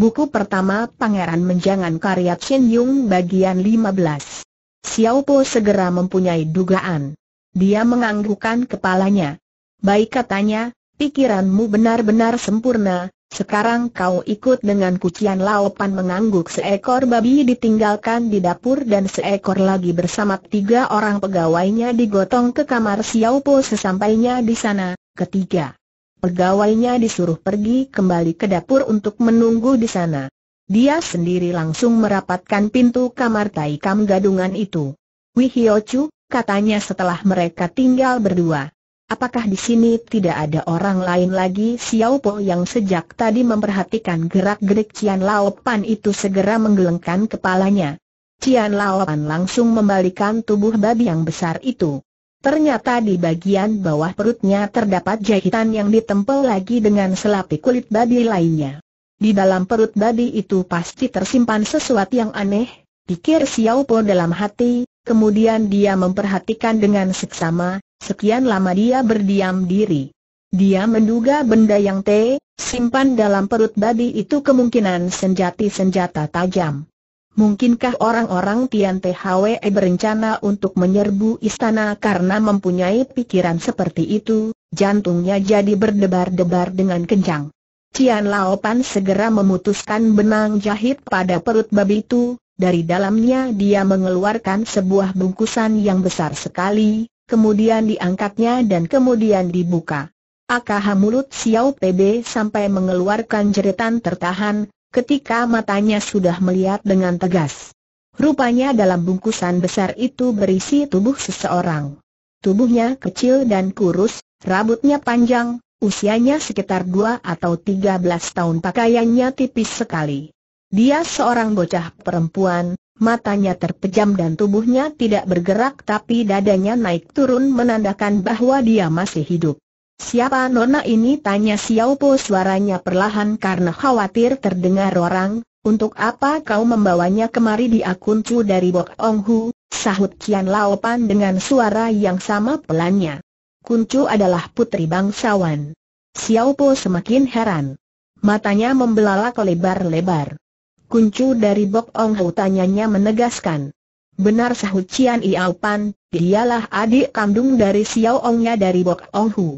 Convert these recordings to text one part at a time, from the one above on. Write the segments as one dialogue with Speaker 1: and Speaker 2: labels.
Speaker 1: Buku pertama Pangeran Menjangan karya Chen Yung bagian 15. Xiao Po segera mempunyai dugaan. Dia menganggukkan kepalanya. Baik katanya, pikiranmu benar-benar sempurna, sekarang kau ikut dengan kucian laupan mengangguk seekor babi ditinggalkan di dapur dan seekor lagi bersama tiga orang pegawainya digotong ke kamar Xiao Po sesampainya di sana, ketiga. Pegawainya disuruh pergi kembali ke dapur untuk menunggu di sana. Dia sendiri langsung merapatkan pintu kamar Tai Kam gadungan itu. Wihiochu, katanya setelah mereka tinggal berdua. Apakah di sini tidak ada orang lain lagi? Xiao Po yang sejak tadi memperhatikan gerak-gerik Cian Lao Pan itu segera menggelengkan kepalanya. Cian Lao Pan langsung membalikan tubuh babi yang besar itu. Ternyata di bagian bawah perutnya terdapat jahitan yang ditempel lagi dengan selapi kulit babi lainnya. Di dalam perut babi itu pasti tersimpan sesuatu yang aneh, pikir Xiao Po dalam hati, kemudian dia memperhatikan dengan seksama, sekian lama dia berdiam diri. Dia menduga benda yang T, simpan dalam perut babi itu kemungkinan senjati senjata tajam. Mungkinkah orang-orang Tian THWE berencana untuk menyerbu istana karena mempunyai pikiran seperti itu, jantungnya jadi berdebar-debar dengan kencang. Cian Laopan segera memutuskan benang jahit pada perut babi itu, dari dalamnya dia mengeluarkan sebuah bungkusan yang besar sekali, kemudian diangkatnya dan kemudian dibuka. Akaha mulut Xiao PB sampai mengeluarkan jeritan tertahan, ketika matanya sudah melihat dengan tegas. Rupanya dalam bungkusan besar itu berisi tubuh seseorang. Tubuhnya kecil dan kurus, rambutnya panjang, usianya sekitar dua atau tiga belas tahun pakaiannya tipis sekali. Dia seorang bocah perempuan, matanya terpejam dan tubuhnya tidak bergerak tapi dadanya naik turun menandakan bahwa dia masih hidup. Siapa nona ini? Tanya Xiao Po suaranya perlahan karena khawatir terdengar orang. Untuk apa kau membawanya kemari di akun dari Bok Ong Hu? Sahut Kian Pan dengan suara yang sama pelannya. Kuncu adalah putri bangsawan. Xiao Po semakin heran. Matanya membelalak lebar-lebar. Kuncu dari Bok Ong Hu tanyanya menegaskan. Benar sahut Cian Pan, dialah adik kandung dari Xiao Ongnya dari Bok Ong Hu.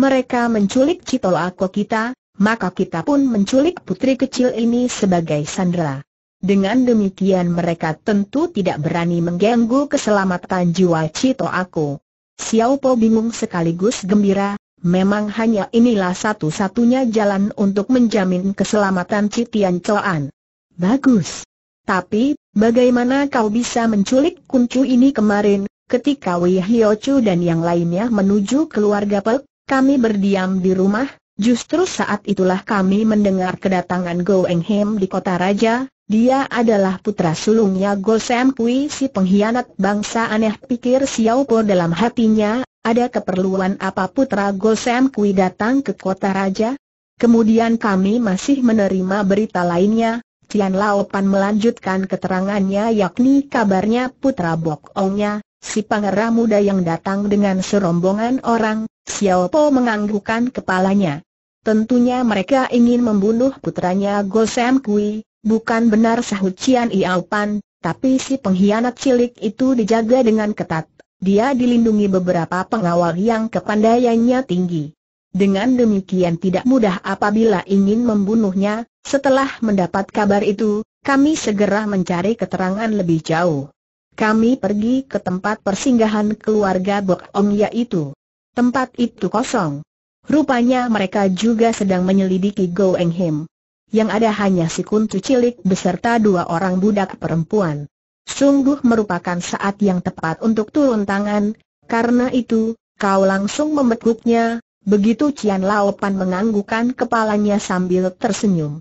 Speaker 1: Mereka menculik aku kita, maka kita pun menculik putri kecil ini sebagai sandera. Dengan demikian mereka tentu tidak berani mengganggu keselamatan jiwa Cito aku. Xiao Po bingung sekaligus gembira, memang hanya inilah satu-satunya jalan untuk menjamin keselamatan Citian Coan. Bagus. Tapi, bagaimana kau bisa menculik kuncu ini kemarin, ketika Wei Hyo Chu dan yang lainnya menuju keluarga Pek? Kami berdiam di rumah, justru saat itulah kami mendengar kedatangan Go Eng Hem di kota raja, dia adalah putra sulungnya Go Sam Kui si pengkhianat bangsa aneh pikir Xiao Po dalam hatinya, ada keperluan apa putra Go Sam Kui datang ke kota raja? Kemudian kami masih menerima berita lainnya, Tian Laopan melanjutkan keterangannya yakni kabarnya putra Bok Ongnya, si pangeran muda yang datang dengan serombongan orang, Xiao Po menganggukkan kepalanya. Tentunya mereka ingin membunuh putranya Go Sam Kui, bukan benar sahut Cian Iao Pan, tapi si pengkhianat cilik itu dijaga dengan ketat. Dia dilindungi beberapa pengawal yang kepandaiannya tinggi. Dengan demikian tidak mudah apabila ingin membunuhnya, setelah mendapat kabar itu, kami segera mencari keterangan lebih jauh. Kami pergi ke tempat persinggahan keluarga Bok Om yaitu Tempat itu kosong. Rupanya mereka juga sedang menyelidiki Go Eng Him. Yang ada hanya si kuntu cilik beserta dua orang budak perempuan. Sungguh merupakan saat yang tepat untuk turun tangan, karena itu, kau langsung membekuknya, begitu Cian Laopan menganggukan kepalanya sambil tersenyum.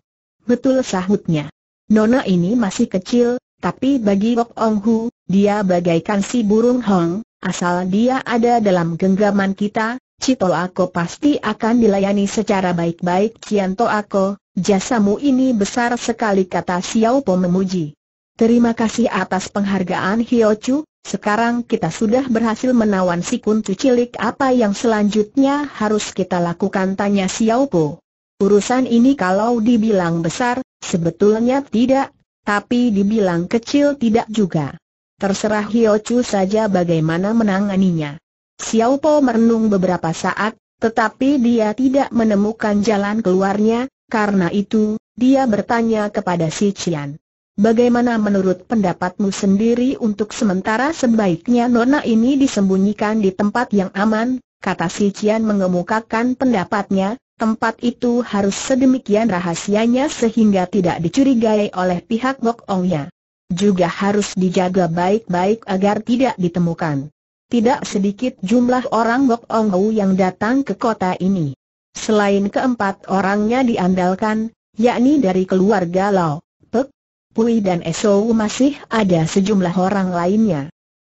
Speaker 1: Betul sahutnya. Nona ini masih kecil, tapi bagi Wok Ong Hu, dia bagaikan si burung hong, Asal dia ada dalam genggaman kita, Citol Ako pasti akan dilayani secara baik-baik Cianto Ako, jasamu ini besar sekali kata Xiao Po memuji. Terima kasih atas penghargaan Hio Chu, sekarang kita sudah berhasil menawan si kuntu cilik apa yang selanjutnya harus kita lakukan tanya Xiao Po. Urusan ini kalau dibilang besar, sebetulnya tidak, tapi dibilang kecil tidak juga. Terserah Hio Chu saja bagaimana menanganinya. Xiao Po merenung beberapa saat, tetapi dia tidak menemukan jalan keluarnya, karena itu, dia bertanya kepada si Cian. Bagaimana menurut pendapatmu sendiri untuk sementara sebaiknya nona ini disembunyikan di tempat yang aman? Kata si Cian mengemukakan pendapatnya, tempat itu harus sedemikian rahasianya sehingga tidak dicurigai oleh pihak Bok Ongnya juga harus dijaga baik-baik agar tidak ditemukan. Tidak sedikit jumlah orang Bok Ong yang datang ke kota ini. Selain keempat orangnya diandalkan, yakni dari keluarga Lau, Pek, Pui dan Esou masih ada sejumlah orang lainnya.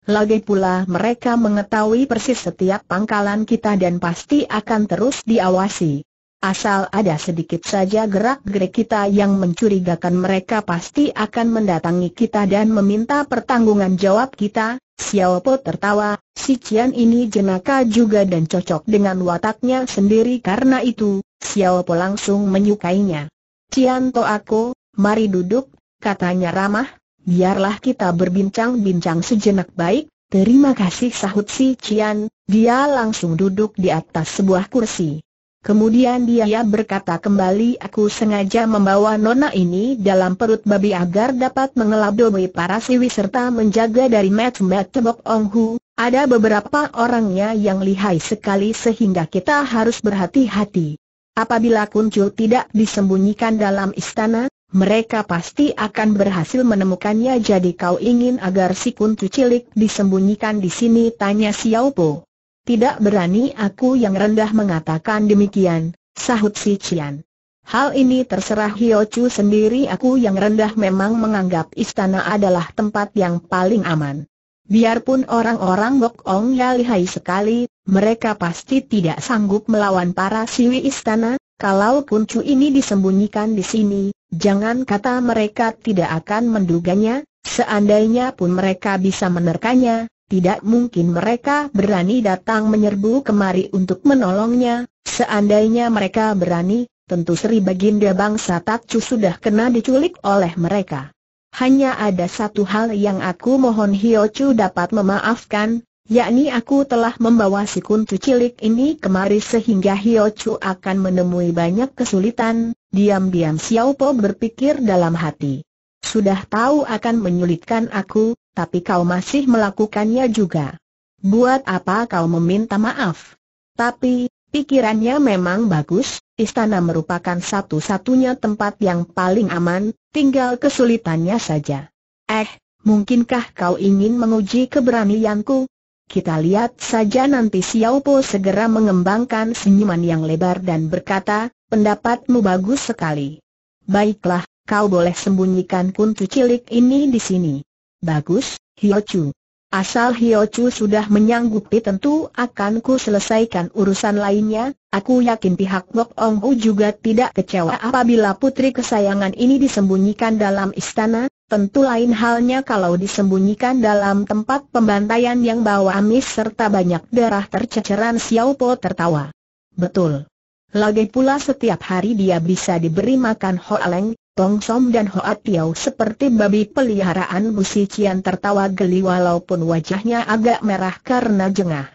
Speaker 1: Lagi pula mereka mengetahui persis setiap pangkalan kita dan pasti akan terus diawasi. Asal ada sedikit saja gerak-gerik kita yang mencurigakan mereka pasti akan mendatangi kita dan meminta pertanggungan jawab kita, Xiao Po tertawa, si Cian ini jenaka juga dan cocok dengan wataknya sendiri karena itu, Xiao Po langsung menyukainya. Cian To aku, mari duduk, katanya ramah, biarlah kita berbincang-bincang sejenak baik, terima kasih sahut si Cian, dia langsung duduk di atas sebuah kursi. Kemudian dia berkata kembali aku sengaja membawa nona ini dalam perut babi agar dapat mengelabui para siwi serta menjaga dari mat-mat tebok Ong Ada beberapa orangnya yang lihai sekali sehingga kita harus berhati-hati. Apabila Kuncu tidak disembunyikan dalam istana, mereka pasti akan berhasil menemukannya jadi kau ingin agar si Kuncu cilik disembunyikan di sini tanya Xiao Po. Tidak berani aku yang rendah mengatakan demikian, sahut si Cian. Hal ini terserah Hio Chu sendiri aku yang rendah memang menganggap istana adalah tempat yang paling aman. Biarpun orang-orang Wok Ong ya lihai sekali, mereka pasti tidak sanggup melawan para siwi istana, kalau kuncu ini disembunyikan di sini, jangan kata mereka tidak akan menduganya, seandainya pun mereka bisa menerkanya, tidak mungkin mereka berani datang menyerbu kemari untuk menolongnya, seandainya mereka berani, tentu Sri Baginda Bangsa Takcu sudah kena diculik oleh mereka. Hanya ada satu hal yang aku mohon Hiochu dapat memaafkan, yakni aku telah membawa si kuntu cilik ini kemari sehingga Hiochu akan menemui banyak kesulitan, diam-diam Xiao Po berpikir dalam hati. Sudah tahu akan menyulitkan aku, tapi kau masih melakukannya juga. Buat apa kau meminta maaf? Tapi, pikirannya memang bagus, istana merupakan satu-satunya tempat yang paling aman, tinggal kesulitannya saja. Eh, mungkinkah kau ingin menguji keberanianku? Kita lihat saja nanti Xiao Po segera mengembangkan senyuman yang lebar dan berkata, pendapatmu bagus sekali. Baiklah, kau boleh sembunyikan kuntu cilik ini di sini. Bagus, Hiochu. Asal Hiochu sudah menyanggupi tentu akan ku selesaikan urusan lainnya, aku yakin pihak Gok Ong Hu juga tidak kecewa apabila putri kesayangan ini disembunyikan dalam istana, tentu lain halnya kalau disembunyikan dalam tempat pembantaian yang bawa amis serta banyak darah terceceran Xiao Po tertawa. Betul. Lagi pula setiap hari dia bisa diberi makan Hoaleng, Tong Som dan Hoa Tiau seperti babi peliharaan Si Cian tertawa geli walaupun wajahnya agak merah karena jengah.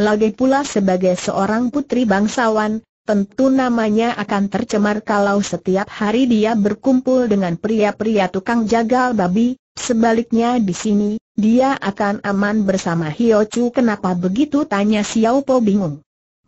Speaker 1: Lagi pula sebagai seorang putri bangsawan, tentu namanya akan tercemar kalau setiap hari dia berkumpul dengan pria-pria tukang jagal babi, sebaliknya di sini, dia akan aman bersama Hio Chu kenapa begitu tanya Xiao Po bingung.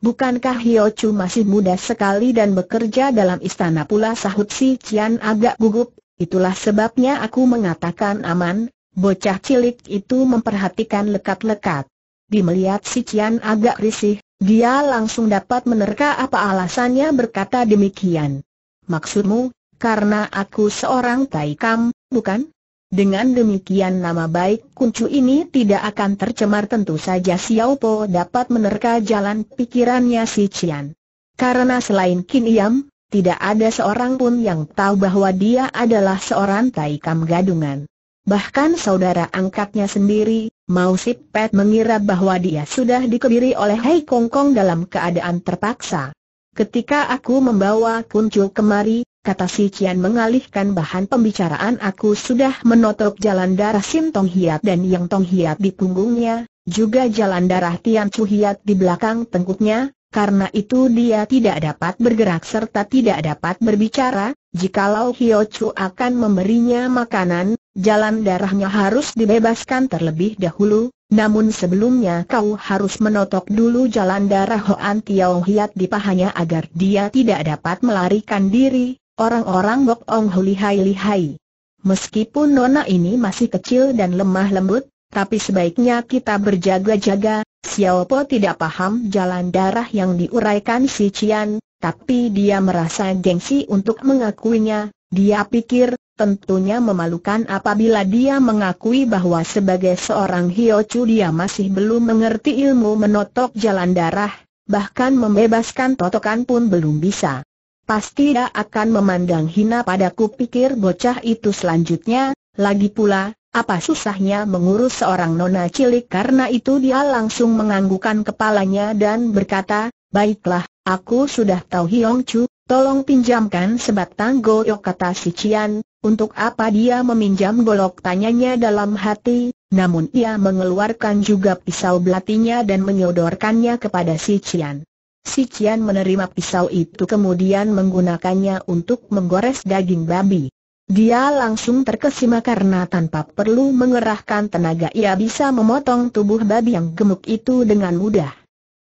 Speaker 1: Bukankah Hiochu masih muda sekali dan bekerja dalam istana pula sahut si Cian agak gugup, itulah sebabnya aku mengatakan aman, bocah cilik itu memperhatikan lekat-lekat. Di melihat si Cian agak risih, dia langsung dapat menerka apa alasannya berkata demikian. Maksudmu, karena aku seorang taikam, bukan? Dengan demikian nama baik kuncu ini tidak akan tercemar tentu saja Xiao Po dapat menerka jalan pikirannya si Cian. Karena selain Qin Yam, tidak ada seorang pun yang tahu bahwa dia adalah seorang taikam gadungan. Bahkan saudara angkatnya sendiri, Mao Sip Pet mengira bahwa dia sudah dikebiri oleh Hei Kong Kong dalam keadaan terpaksa. Ketika aku membawa kuncu kemari, kata si Cian mengalihkan bahan pembicaraan aku sudah menotok jalan darah Sim Tong Hiat dan Yang Tong Hiat di punggungnya, juga jalan darah Tian Chu Hiat di belakang tengkuknya, karena itu dia tidak dapat bergerak serta tidak dapat berbicara, jikalau Hio Chu akan memberinya makanan, jalan darahnya harus dibebaskan terlebih dahulu, namun sebelumnya kau harus menotok dulu jalan darah Hoan Tiao Hiat di pahanya agar dia tidak dapat melarikan diri, Orang-orang Gok Ong Hu lihai-lihai. Meskipun nona ini masih kecil dan lemah lembut, tapi sebaiknya kita berjaga-jaga, Xiao Po tidak paham jalan darah yang diuraikan si Cian, tapi dia merasa gengsi untuk mengakuinya, dia pikir, tentunya memalukan apabila dia mengakui bahwa sebagai seorang Chu dia masih belum mengerti ilmu menotok jalan darah, bahkan membebaskan totokan pun belum bisa. Pasti dia akan memandang hina padaku pikir bocah itu selanjutnya, lagi pula, apa susahnya mengurus seorang nona cilik karena itu dia langsung menganggukan kepalanya dan berkata, baiklah, aku sudah tahu Hiong Chu, tolong pinjamkan sebatang goyok kata si Cian, untuk apa dia meminjam golok tanyanya dalam hati, namun ia mengeluarkan juga pisau belatinya dan menyodorkannya kepada si Cian. Si Cian menerima pisau itu kemudian menggunakannya untuk menggores daging babi. Dia langsung terkesima karena tanpa perlu mengerahkan tenaga ia bisa memotong tubuh babi yang gemuk itu dengan mudah.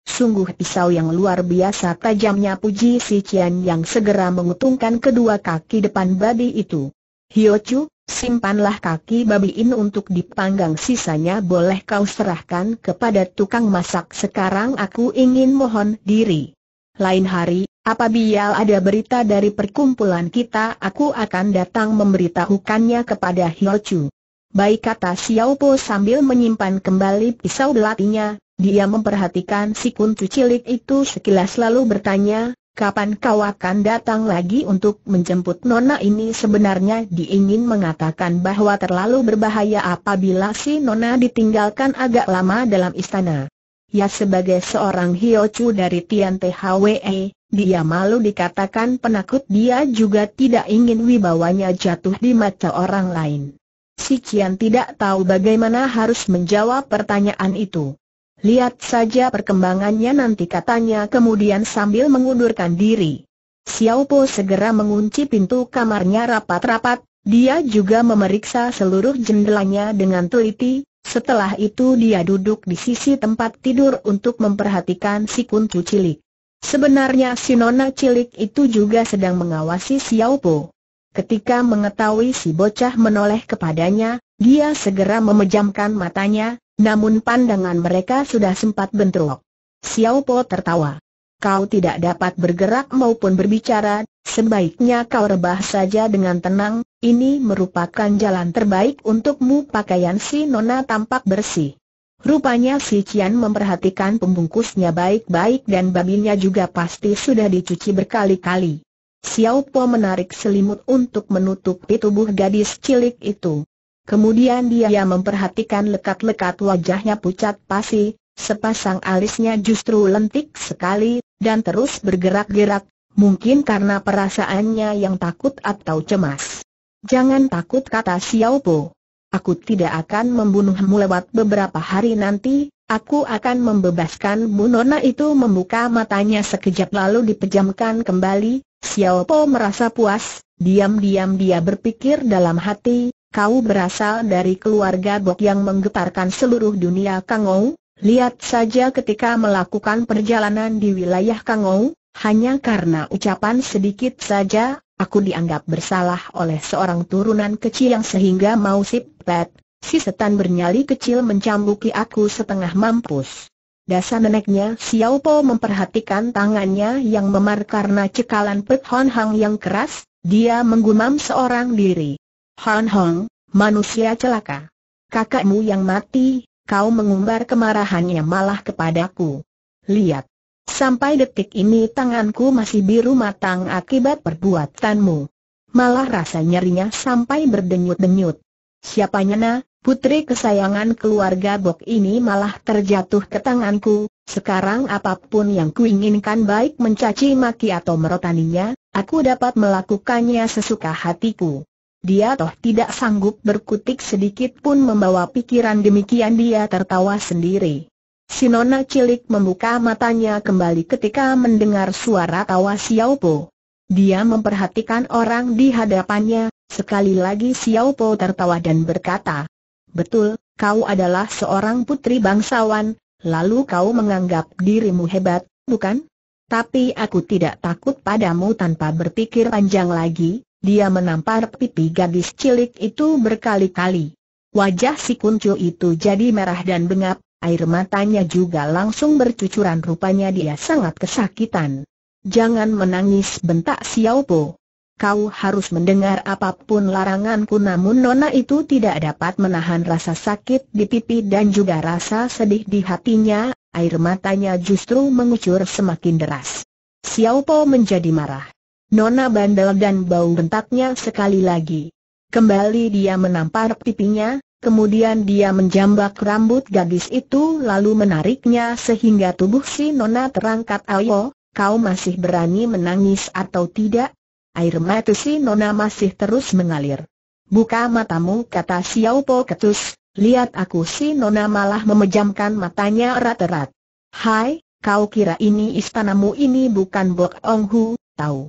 Speaker 1: Sungguh pisau yang luar biasa tajamnya puji si Cian yang segera mengutungkan kedua kaki depan babi itu. Hiochu, Simpanlah kaki babi ini untuk dipanggang sisanya boleh kau serahkan kepada tukang masak sekarang aku ingin mohon diri. Lain hari, apabila ada berita dari perkumpulan kita aku akan datang memberitahukannya kepada Chu. Baik kata Xiao Po sambil menyimpan kembali pisau belatinya, dia memperhatikan si kuncu cilik itu sekilas lalu bertanya, Kapan kau akan datang lagi untuk menjemput Nona ini sebenarnya diingin mengatakan bahwa terlalu berbahaya apabila si Nona ditinggalkan agak lama dalam istana. Ya sebagai seorang Hiochu dari Tian THWE, dia malu dikatakan penakut dia juga tidak ingin wibawanya jatuh di mata orang lain. Si Cian tidak tahu bagaimana harus menjawab pertanyaan itu. Lihat saja perkembangannya nanti katanya kemudian sambil mengundurkan diri. Xiao Po segera mengunci pintu kamarnya rapat-rapat, dia juga memeriksa seluruh jendelanya dengan teliti, setelah itu dia duduk di sisi tempat tidur untuk memperhatikan si kuncu cilik. Sebenarnya si nona cilik itu juga sedang mengawasi Xiao Po. Ketika mengetahui si bocah menoleh kepadanya, dia segera memejamkan matanya, namun pandangan mereka sudah sempat bentrok. Xiao Po tertawa. Kau tidak dapat bergerak maupun berbicara, sebaiknya kau rebah saja dengan tenang, ini merupakan jalan terbaik untukmu pakaian si Nona tampak bersih. Rupanya si Cian memperhatikan pembungkusnya baik-baik dan babinya juga pasti sudah dicuci berkali-kali. Xiao Po menarik selimut untuk menutupi tubuh gadis cilik itu. Kemudian dia memperhatikan lekat-lekat wajahnya pucat pasi, sepasang alisnya justru lentik sekali, dan terus bergerak-gerak, mungkin karena perasaannya yang takut atau cemas. Jangan takut kata Xiao Po. Aku tidak akan membunuhmu lewat beberapa hari nanti, aku akan membebaskanmu Nona itu membuka matanya sekejap lalu dipejamkan kembali, Xiao Po merasa puas, diam-diam dia berpikir dalam hati, kau berasal dari keluarga Bok yang menggetarkan seluruh dunia Kangou, lihat saja ketika melakukan perjalanan di wilayah Kangou, hanya karena ucapan sedikit saja, aku dianggap bersalah oleh seorang turunan kecil yang sehingga mau sipet, si setan bernyali kecil mencambuki aku setengah mampus. Dasar neneknya Xiao Po memperhatikan tangannya yang memar karena cekalan Pet Hon Hang yang keras, dia menggumam seorang diri. Han Hong, manusia celaka. Kakakmu yang mati, kau mengumbar kemarahannya malah kepadaku. Lihat. Sampai detik ini tanganku masih biru matang akibat perbuatanmu. Malah rasa nyerinya sampai berdenyut-denyut. Siapa nyana, putri kesayangan keluarga Bok ini malah terjatuh ke tanganku, sekarang apapun yang kuinginkan baik mencaci maki atau merotaninya, aku dapat melakukannya sesuka hatiku. Dia toh tidak sanggup berkutik sedikit pun membawa pikiran demikian dia tertawa sendiri. Sinona cilik membuka matanya kembali ketika mendengar suara tawa Xiao Po. Dia memperhatikan orang di hadapannya, sekali lagi Xiao Po tertawa dan berkata, Betul, kau adalah seorang putri bangsawan, lalu kau menganggap dirimu hebat, bukan? Tapi aku tidak takut padamu tanpa berpikir panjang lagi, dia menampar pipi gadis cilik itu berkali-kali. Wajah si kuncu itu jadi merah dan bengap, air matanya juga langsung bercucuran rupanya dia sangat kesakitan. Jangan menangis bentak Xiao Po. Kau harus mendengar apapun laranganku namun Nona itu tidak dapat menahan rasa sakit di pipi dan juga rasa sedih di hatinya, air matanya justru mengucur semakin deras. Xiao Po menjadi marah. Nona bandel dan bau bentaknya sekali lagi. Kembali dia menampar pipinya, kemudian dia menjambak rambut gadis itu lalu menariknya sehingga tubuh si Nona terangkat ayo, kau masih berani menangis atau tidak? Air mata si Nona masih terus mengalir. Buka matamu kata Xiao Po Ketus, lihat aku si Nona malah memejamkan matanya erat-erat. Hai, kau kira ini istanamu ini bukan Bok Ong Hu, tahu?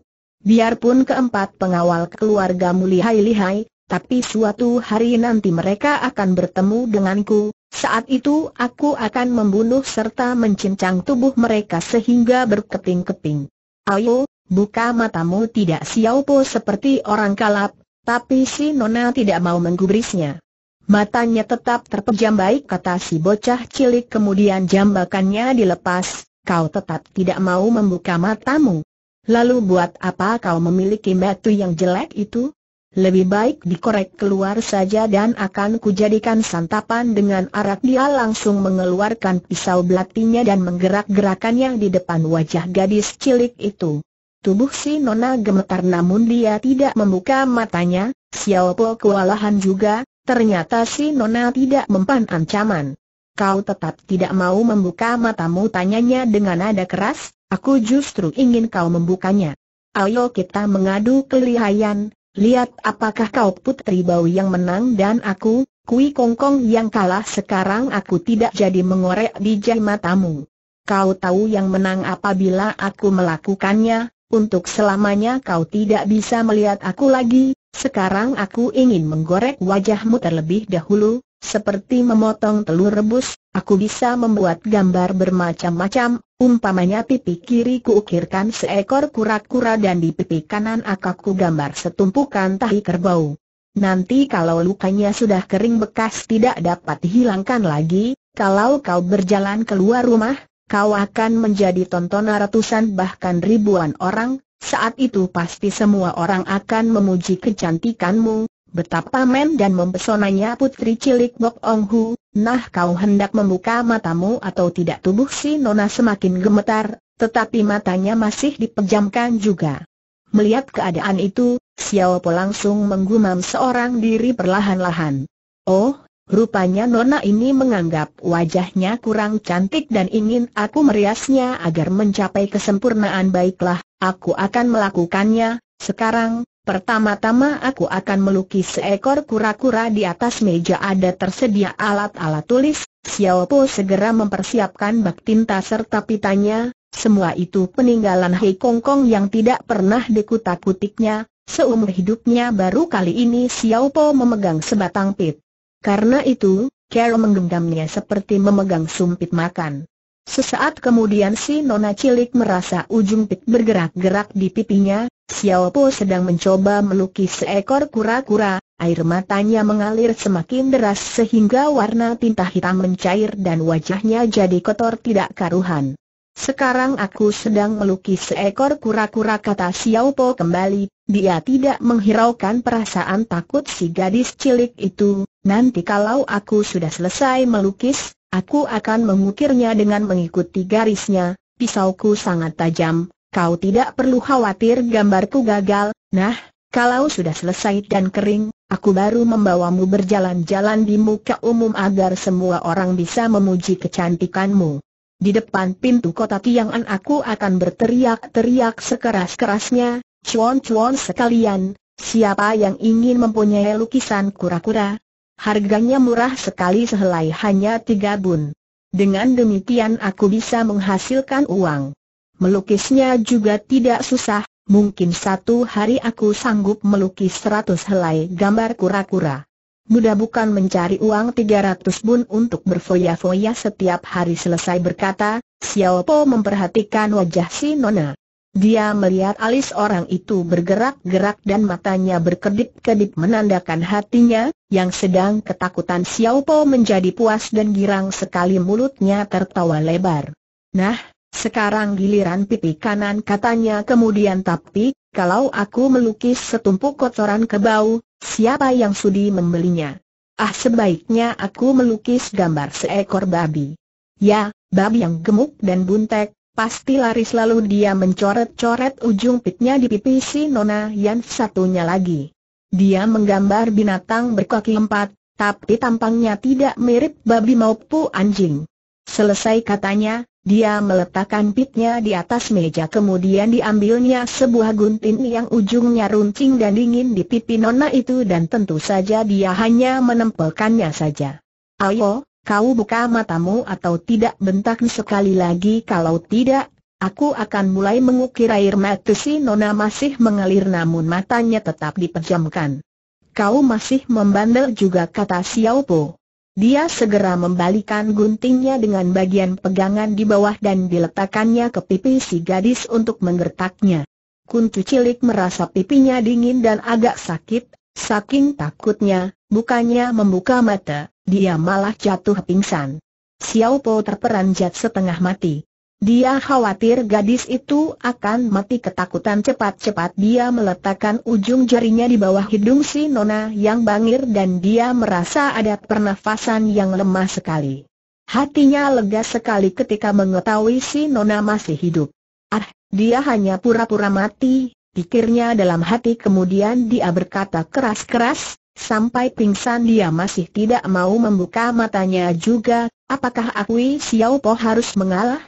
Speaker 1: Biarpun keempat pengawal keluargamu lihai-lihai, tapi suatu hari nanti mereka akan bertemu denganku, saat itu aku akan membunuh serta mencincang tubuh mereka sehingga berkeping-keping. Ayo, buka matamu tidak siaupo seperti orang kalap, tapi si Nona tidak mau menggubrisnya. Matanya tetap terpejam baik kata si bocah cilik kemudian jambakannya dilepas, kau tetap tidak mau membuka matamu. Lalu buat apa kau memiliki batu yang jelek itu? Lebih baik dikorek keluar saja dan akan kujadikan santapan dengan arak dia langsung mengeluarkan pisau belatinya dan menggerak-gerakannya di depan wajah gadis cilik itu. Tubuh si Nona gemetar namun dia tidak membuka matanya, siapa kewalahan juga, ternyata si Nona tidak mempan ancaman. Kau tetap tidak mau membuka matamu tanyanya dengan nada keras, Aku justru ingin kau membukanya. Ayo kita mengadu kelihayan, lihat apakah kau putri bau yang menang dan aku, kui kongkong yang kalah sekarang aku tidak jadi mengorek bijak matamu. Kau tahu yang menang apabila aku melakukannya, untuk selamanya kau tidak bisa melihat aku lagi, sekarang aku ingin menggorek wajahmu terlebih dahulu, seperti memotong telur rebus, aku bisa membuat gambar bermacam-macam, umpamanya pipi kiri kuukirkan seekor kura-kura dan di pipi kanan akaku gambar setumpukan tahi kerbau. Nanti kalau lukanya sudah kering bekas tidak dapat dihilangkan lagi, kalau kau berjalan keluar rumah, kau akan menjadi tontonan ratusan bahkan ribuan orang, saat itu pasti semua orang akan memuji kecantikanmu, Betapa men dan mempesonanya putri cilik Bok Ong Hu, nah kau hendak membuka matamu atau tidak tubuh si Nona semakin gemetar, tetapi matanya masih dipejamkan juga. Melihat keadaan itu, Xiao Po langsung menggumam seorang diri perlahan-lahan. Oh, rupanya Nona ini menganggap wajahnya kurang cantik dan ingin aku meriasnya agar mencapai kesempurnaan baiklah, aku akan melakukannya, sekarang, Pertama-tama aku akan melukis seekor kura-kura di atas meja ada tersedia alat-alat tulis. Xiao Po segera mempersiapkan bak tinta serta pitanya, semua itu peninggalan Hei Kong Kong yang tidak pernah dikutak-kutiknya, seumur hidupnya baru kali ini Xiao Po memegang sebatang pit. Karena itu, Carol menggenggamnya seperti memegang sumpit makan. Sesaat kemudian si nona cilik merasa ujung pit bergerak-gerak di pipinya, Xiaopo sedang mencoba melukis seekor kura-kura, air matanya mengalir semakin deras sehingga warna tinta hitam mencair dan wajahnya jadi kotor tidak karuhan. Sekarang aku sedang melukis seekor kura-kura kata Xiaopo kembali, dia tidak menghiraukan perasaan takut si gadis cilik itu, nanti kalau aku sudah selesai melukis, aku akan mengukirnya dengan mengikuti garisnya, pisauku sangat tajam, kau tidak perlu khawatir gambarku gagal, nah, kalau sudah selesai dan kering, aku baru membawamu berjalan-jalan di muka umum agar semua orang bisa memuji kecantikanmu. Di depan pintu kota Tiang'an aku akan berteriak-teriak sekeras-kerasnya, cuan-cuan sekalian, siapa yang ingin mempunyai lukisan kura-kura? Harganya murah sekali sehelai hanya tiga bun. Dengan demikian aku bisa menghasilkan uang. Melukisnya juga tidak susah, mungkin satu hari aku sanggup melukis seratus helai gambar kura-kura. Mudah bukan mencari uang 300 bun untuk berfoya-foya setiap hari selesai berkata, Xiao Po memperhatikan wajah si Nona. Dia melihat alis orang itu bergerak-gerak dan matanya berkedip-kedip menandakan hatinya, yang sedang ketakutan Xiao Po menjadi puas dan girang sekali mulutnya tertawa lebar. Nah, sekarang giliran pipi kanan katanya kemudian tapi, kalau aku melukis setumpuk kotoran kebau, siapa yang sudi membelinya? Ah sebaiknya aku melukis gambar seekor babi. Ya, babi yang gemuk dan buntek, pasti laris lalu dia mencoret-coret ujung pitnya di pipi si Nona yang satunya lagi. Dia menggambar binatang berkaki empat, tapi tampangnya tidak mirip babi maupun anjing. Selesai katanya, dia meletakkan pitnya di atas meja kemudian diambilnya sebuah gunting yang ujungnya runcing dan dingin di pipi nona itu dan tentu saja dia hanya menempelkannya saja. Ayo, kau buka matamu atau tidak bentak sekali lagi kalau tidak, aku akan mulai mengukir air mata si nona masih mengalir namun matanya tetap dipejamkan. Kau masih membandel juga kata Xiao Po. Dia segera membalikan guntingnya dengan bagian pegangan di bawah dan diletakkannya ke pipi si gadis untuk menggertaknya. Kuncu cilik merasa pipinya dingin dan agak sakit, saking takutnya, bukannya membuka mata, dia malah jatuh pingsan. Xiao Po terperanjat setengah mati. Dia khawatir gadis itu akan mati ketakutan cepat-cepat dia meletakkan ujung jarinya di bawah hidung si Nona yang bangir dan dia merasa ada pernafasan yang lemah sekali. Hatinya lega sekali ketika mengetahui si Nona masih hidup. Ah, dia hanya pura-pura mati, pikirnya dalam hati kemudian dia berkata keras-keras, sampai pingsan dia masih tidak mau membuka matanya juga, apakah Akui Xiao Po harus mengalah?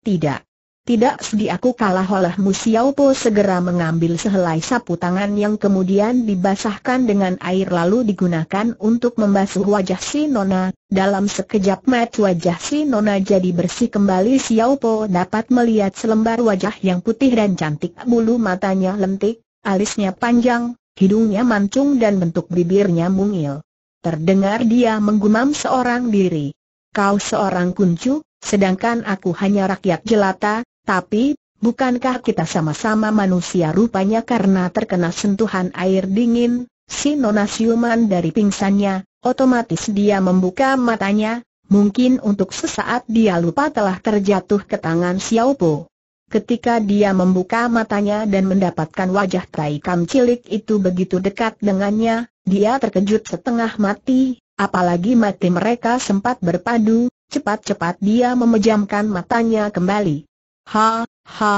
Speaker 1: Tidak. Tidak sedih aku kalah oleh Xiao Po segera mengambil sehelai sapu tangan yang kemudian dibasahkan dengan air lalu digunakan untuk membasuh wajah si Nona. Dalam sekejap mat, wajah si Nona jadi bersih kembali Xiao Po dapat melihat selembar wajah yang putih dan cantik bulu matanya lentik, alisnya panjang, hidungnya mancung dan bentuk bibirnya mungil. Terdengar dia menggumam seorang diri. Kau seorang kuncu, Sedangkan aku hanya rakyat jelata, tapi, bukankah kita sama-sama manusia rupanya karena terkena sentuhan air dingin, si Nona Siuman dari pingsannya, otomatis dia membuka matanya, mungkin untuk sesaat dia lupa telah terjatuh ke tangan Xiaopo. Ketika dia membuka matanya dan mendapatkan wajah Tai Kam cilik itu begitu dekat dengannya, dia terkejut setengah mati, apalagi mati mereka sempat berpadu, Cepat-cepat dia memejamkan matanya kembali. Ha, ha,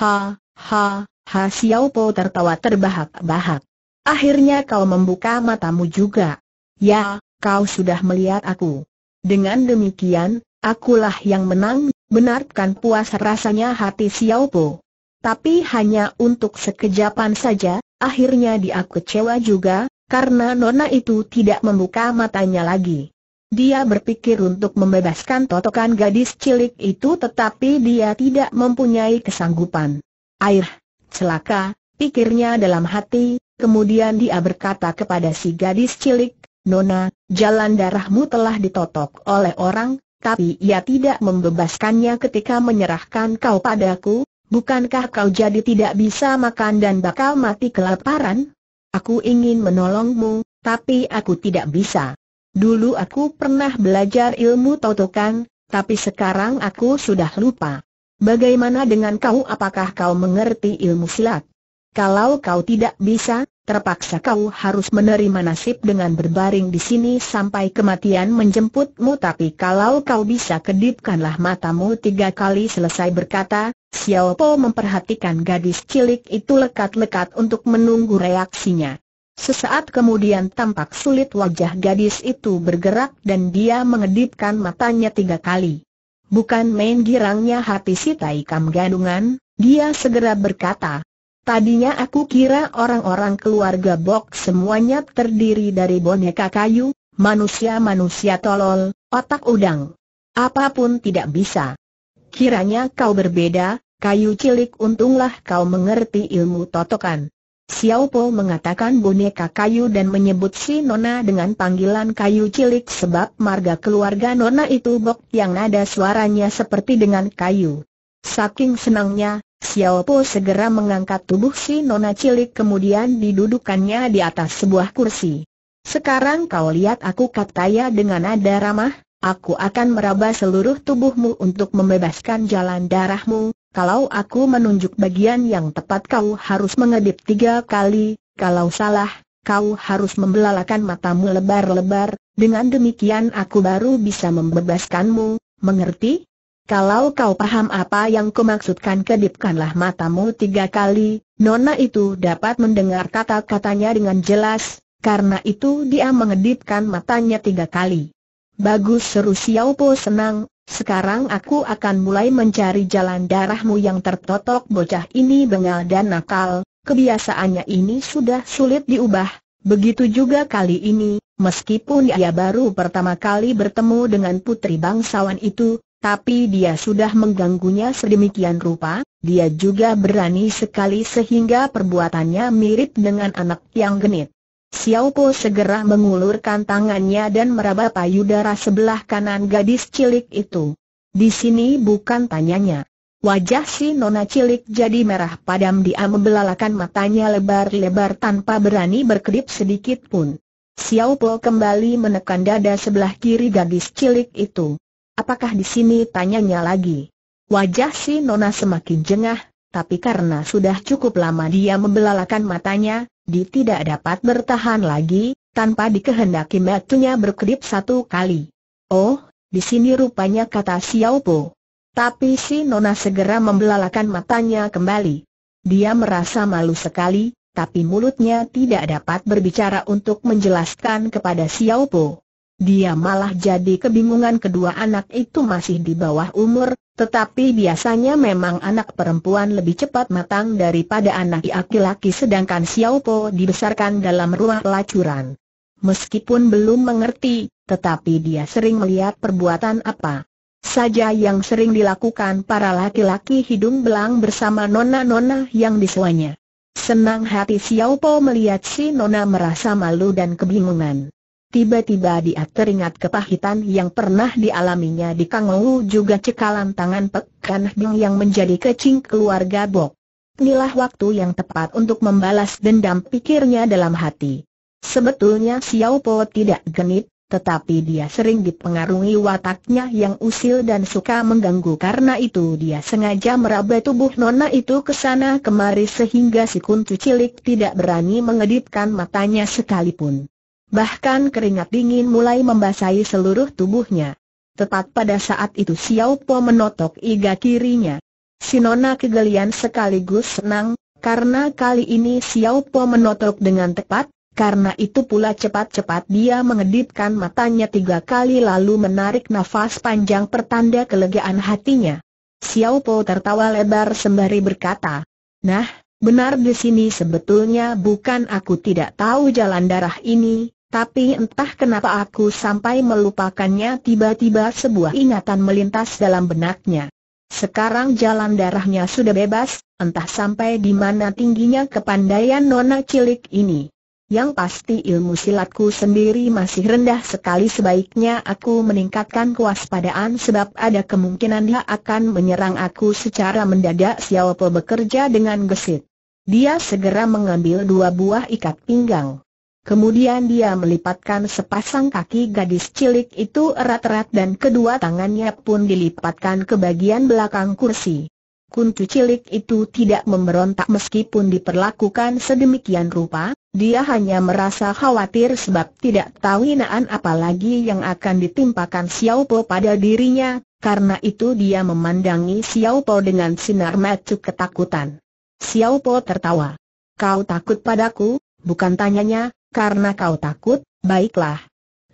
Speaker 1: ha, ha, ha Xiao Po tertawa terbahak-bahak. Akhirnya kau membuka matamu juga. Ya, kau sudah melihat aku. Dengan demikian, akulah yang menang, benarkan puas rasanya hati Xiao Po. Tapi hanya untuk sekejapan saja, akhirnya dia kecewa juga, karena nona itu tidak membuka matanya lagi. Dia berpikir untuk membebaskan totokan gadis cilik itu tetapi dia tidak mempunyai kesanggupan. Air, celaka, pikirnya dalam hati, kemudian dia berkata kepada si gadis cilik, Nona, jalan darahmu telah ditotok oleh orang, tapi ia tidak membebaskannya ketika menyerahkan kau padaku, bukankah kau jadi tidak bisa makan dan bakal mati kelaparan? Aku ingin menolongmu, tapi aku tidak bisa. Dulu aku pernah belajar ilmu totokan, tapi sekarang aku sudah lupa. Bagaimana dengan kau apakah kau mengerti ilmu silat? Kalau kau tidak bisa, terpaksa kau harus menerima nasib dengan berbaring di sini sampai kematian menjemputmu tapi kalau kau bisa kedipkanlah matamu tiga kali selesai berkata, Xiao Po memperhatikan gadis cilik itu lekat-lekat untuk menunggu reaksinya. Sesaat kemudian tampak sulit wajah gadis itu bergerak dan dia mengedipkan matanya tiga kali. Bukan main girangnya hati si Taikam Gadungan, dia segera berkata, Tadinya aku kira orang-orang keluarga Bok semuanya terdiri dari boneka kayu, manusia-manusia tolol, otak udang. Apapun tidak bisa. Kiranya kau berbeda, kayu cilik untunglah kau mengerti ilmu totokan. Xiao Po mengatakan boneka kayu dan menyebut si Nona dengan panggilan kayu cilik sebab marga keluarga Nona itu bok yang nada suaranya seperti dengan kayu. Saking senangnya, Xiao Po segera mengangkat tubuh si Nona cilik kemudian didudukannya di atas sebuah kursi. Sekarang kau lihat aku katanya dengan nada ramah, aku akan meraba seluruh tubuhmu untuk membebaskan jalan darahmu, kalau aku menunjuk bagian yang tepat kau harus mengedip tiga kali, kalau salah, kau harus membelalakan matamu lebar-lebar, dengan demikian aku baru bisa membebaskanmu, mengerti? Kalau kau paham apa yang kumaksudkan kedipkanlah matamu tiga kali, Nona itu dapat mendengar kata-katanya dengan jelas, karena itu dia mengedipkan matanya tiga kali. Bagus seru Xiao Po senang, sekarang aku akan mulai mencari jalan darahmu yang tertotok bocah ini bengal dan nakal, kebiasaannya ini sudah sulit diubah, begitu juga kali ini, meskipun ia baru pertama kali bertemu dengan putri bangsawan itu, tapi dia sudah mengganggunya sedemikian rupa, dia juga berani sekali sehingga perbuatannya mirip dengan anak yang genit. Xiao Po segera mengulurkan tangannya dan meraba payudara sebelah kanan gadis cilik itu. Di sini bukan tanyanya. Wajah si nona cilik jadi merah padam dia membelalakan matanya lebar-lebar tanpa berani berkedip sedikit pun. Xiao Po kembali menekan dada sebelah kiri gadis cilik itu. Apakah di sini tanyanya lagi? Wajah si nona semakin jengah, tapi karena sudah cukup lama dia membelalakan matanya, di tidak dapat bertahan lagi, tanpa dikehendaki matanya berkedip satu kali. Oh, di sini rupanya kata Xiao Po. Tapi si Nona segera membelalakan matanya kembali. Dia merasa malu sekali, tapi mulutnya tidak dapat berbicara untuk menjelaskan kepada Xiao Po. Dia malah jadi kebingungan kedua anak itu masih di bawah umur, tetapi biasanya memang anak perempuan lebih cepat matang daripada anak laki-laki sedangkan Xiao Po dibesarkan dalam ruang pelacuran. Meskipun belum mengerti, tetapi dia sering melihat perbuatan apa saja yang sering dilakukan para laki-laki hidung belang bersama nona-nona yang disuanya. Senang hati Xiao Po melihat si nona merasa malu dan kebingungan. Tiba-tiba dia teringat kepahitan yang pernah dialaminya di Kangou juga cekalan tangan Pek Kan yang menjadi kecing keluarga Bok. Inilah waktu yang tepat untuk membalas dendam pikirnya dalam hati. Sebetulnya Xiao Po tidak genit, tetapi dia sering dipengaruhi wataknya yang usil dan suka mengganggu karena itu dia sengaja meraba tubuh nona itu ke sana kemari sehingga si kuncu cilik tidak berani mengedipkan matanya sekalipun. Bahkan keringat dingin mulai membasahi seluruh tubuhnya. Tepat pada saat itu Xiao Po menotok iga kirinya. Sinona kegelian sekaligus senang, karena kali ini Xiao Po menotok dengan tepat, karena itu pula cepat-cepat dia mengedipkan matanya tiga kali lalu menarik nafas panjang pertanda kelegaan hatinya. Xiao Po tertawa lebar sembari berkata, Nah, benar di sini sebetulnya bukan aku tidak tahu jalan darah ini, tapi entah kenapa aku sampai melupakannya tiba-tiba sebuah ingatan melintas dalam benaknya. Sekarang jalan darahnya sudah bebas, entah sampai di mana tingginya kepandaian nona cilik ini. Yang pasti ilmu silatku sendiri masih rendah sekali sebaiknya aku meningkatkan kewaspadaan sebab ada kemungkinan dia akan menyerang aku secara mendadak siapa bekerja dengan gesit. Dia segera mengambil dua buah ikat pinggang. Kemudian dia melipatkan sepasang kaki gadis cilik itu erat-erat dan kedua tangannya pun dilipatkan ke bagian belakang kursi. Kuncu cilik itu tidak memberontak meskipun diperlakukan sedemikian rupa, dia hanya merasa khawatir sebab tidak tahu hinaan lagi yang akan ditimpakan Xiao Po pada dirinya, karena itu dia memandangi Xiao Po dengan sinar mata ketakutan. Xiao Po tertawa. Kau takut padaku, bukan tanyanya, karena kau takut, baiklah.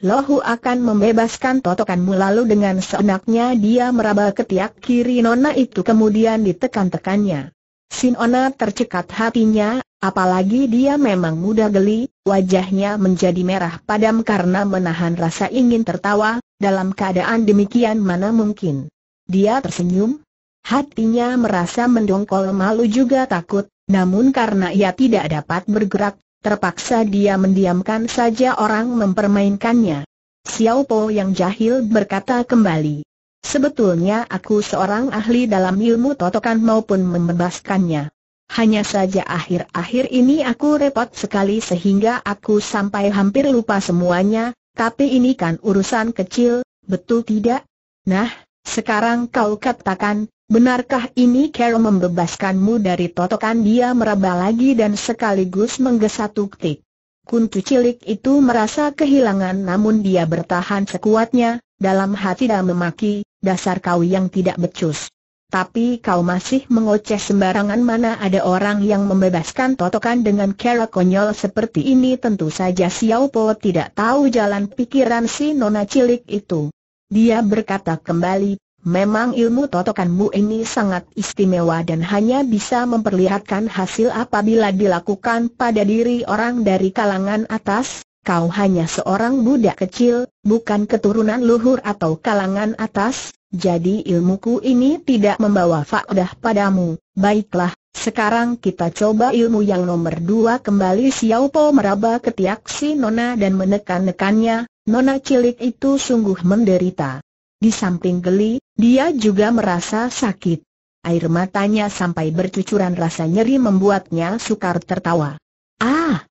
Speaker 1: Lohu akan membebaskan totokanmu lalu dengan seenaknya dia meraba ketiak kiri Nona itu kemudian ditekan-tekannya. Sinona tercekat hatinya, apalagi dia memang muda geli, wajahnya menjadi merah padam karena menahan rasa ingin tertawa, dalam keadaan demikian mana mungkin. Dia tersenyum, hatinya merasa mendongkol malu juga takut, namun karena ia tidak dapat bergerak, Terpaksa dia mendiamkan saja orang mempermainkannya. Xiao Po yang jahil berkata kembali. Sebetulnya aku seorang ahli dalam ilmu totokan maupun membebaskannya. Hanya saja akhir-akhir ini aku repot sekali sehingga aku sampai hampir lupa semuanya, tapi ini kan urusan kecil, betul tidak? Nah, sekarang kau katakan, Benarkah ini Carol membebaskanmu dari totokan dia meraba lagi dan sekaligus menggesa tuktik? Kuntu cilik itu merasa kehilangan namun dia bertahan sekuatnya, dalam hati dan memaki, dasar kau yang tidak becus. Tapi kau masih mengoceh sembarangan mana ada orang yang membebaskan totokan dengan cara konyol seperti ini tentu saja Xiao Po tidak tahu jalan pikiran si nona cilik itu. Dia berkata kembali, Memang ilmu totokanmu ini sangat istimewa dan hanya bisa memperlihatkan hasil apabila dilakukan pada diri orang dari kalangan atas, kau hanya seorang budak kecil, bukan keturunan luhur atau kalangan atas, jadi ilmuku ini tidak membawa faedah padamu, baiklah, sekarang kita coba ilmu yang nomor dua kembali Xiao Po meraba ketiak si Nona dan menekan-nekannya, Nona cilik itu sungguh menderita. Di samping geli, dia juga merasa sakit. Air matanya sampai bercucuran rasa nyeri membuatnya sukar tertawa. Ah!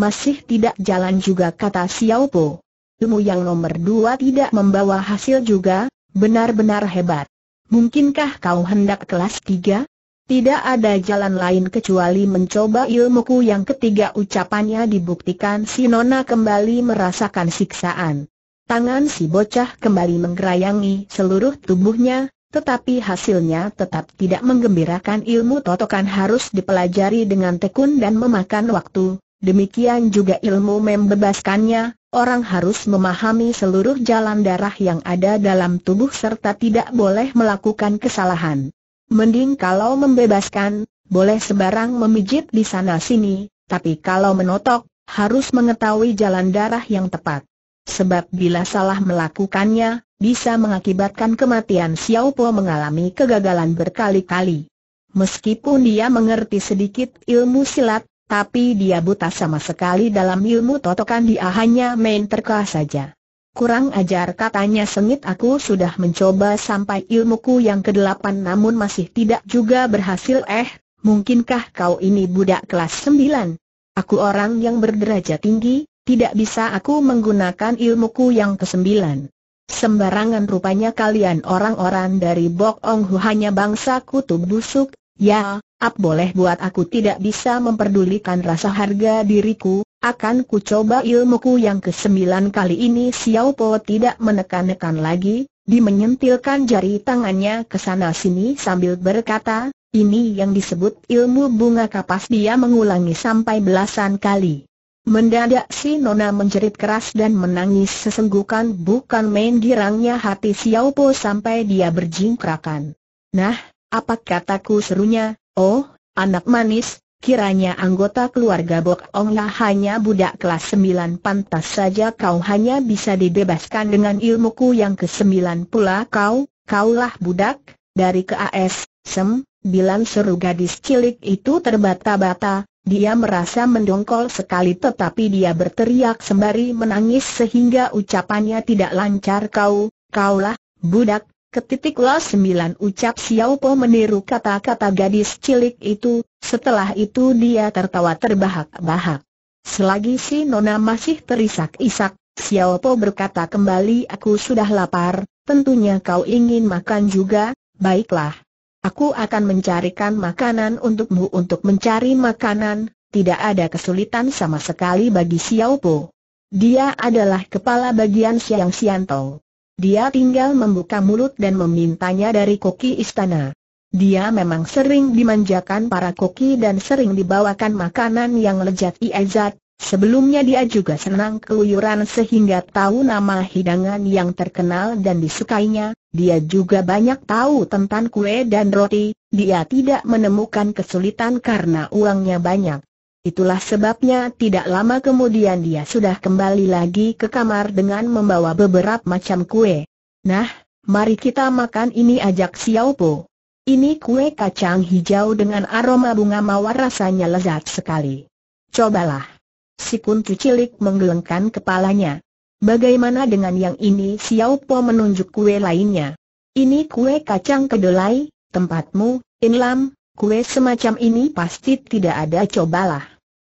Speaker 1: Masih tidak jalan juga kata Xiao Po. Ilmu yang nomor dua tidak membawa hasil juga, benar-benar hebat. Mungkinkah kau hendak kelas tiga? Tidak ada jalan lain kecuali mencoba ilmuku yang ketiga ucapannya dibuktikan si Nona kembali merasakan siksaan. Tangan si bocah kembali menggerayangi seluruh tubuhnya, tetapi hasilnya tetap tidak menggembirakan ilmu totokan harus dipelajari dengan tekun dan memakan waktu, demikian juga ilmu membebaskannya, orang harus memahami seluruh jalan darah yang ada dalam tubuh serta tidak boleh melakukan kesalahan. Mending kalau membebaskan, boleh sebarang memijit di sana-sini, tapi kalau menotok, harus mengetahui jalan darah yang tepat sebab bila salah melakukannya, bisa mengakibatkan kematian Xiao Po mengalami kegagalan berkali-kali. Meskipun dia mengerti sedikit ilmu silat, tapi dia buta sama sekali dalam ilmu totokan dia hanya main terka saja. Kurang ajar katanya sengit aku sudah mencoba sampai ilmuku yang kedelapan namun masih tidak juga berhasil eh, mungkinkah kau ini budak kelas sembilan? Aku orang yang berderajat tinggi, tidak bisa aku menggunakan ilmuku yang kesembilan. Sembarangan rupanya kalian orang-orang dari Bok Ong Hu hanya bangsa kutu busuk, ya, ap boleh buat aku tidak bisa memperdulikan rasa harga diriku, akan ku coba ilmuku yang kesembilan kali ini Xiao Po tidak menekan-nekan lagi, dimenyentilkan jari tangannya ke sana sini sambil berkata, ini yang disebut ilmu bunga kapas dia mengulangi sampai belasan kali. Mendadak si Nona menjerit keras dan menangis sesenggukan bukan main girangnya hati Xiao Po sampai dia berjingkrakan. Nah, apa kataku serunya, oh, anak manis, kiranya anggota keluarga Bok lah hanya budak kelas 9 pantas saja kau hanya bisa dibebaskan dengan ilmuku yang ke-9 pula kau, kaulah budak, dari KAS, Sem, bilang seru gadis cilik itu terbata-bata, dia merasa mendongkol sekali tetapi dia berteriak sembari menangis sehingga ucapannya tidak lancar kau, kaulah, budak, ketitiklah sembilan ucap Xiao Po meniru kata-kata gadis cilik itu, setelah itu dia tertawa terbahak-bahak. Selagi si Nona masih terisak-isak, Xiao Po berkata kembali aku sudah lapar, tentunya kau ingin makan juga, baiklah. Aku akan mencarikan makanan untukmu untuk mencari makanan, tidak ada kesulitan sama sekali bagi Xiao Po. Dia adalah kepala bagian Siang Sianto. Dia tinggal membuka mulut dan memintanya dari koki istana. Dia memang sering dimanjakan para koki dan sering dibawakan makanan yang lezat iezat, Sebelumnya dia juga senang keluyuran sehingga tahu nama hidangan yang terkenal dan disukainya, dia juga banyak tahu tentang kue dan roti, dia tidak menemukan kesulitan karena uangnya banyak. Itulah sebabnya tidak lama kemudian dia sudah kembali lagi ke kamar dengan membawa beberapa macam kue. Nah, mari kita makan ini ajak Xiao Po. Ini kue kacang hijau dengan aroma bunga mawar rasanya lezat sekali. Cobalah. Si kuncu cilik menggelengkan kepalanya. Bagaimana dengan yang ini? Xiao Po menunjuk kue lainnya. Ini kue kacang kedelai, tempatmu, Inlam, kue semacam ini pasti tidak ada cobalah.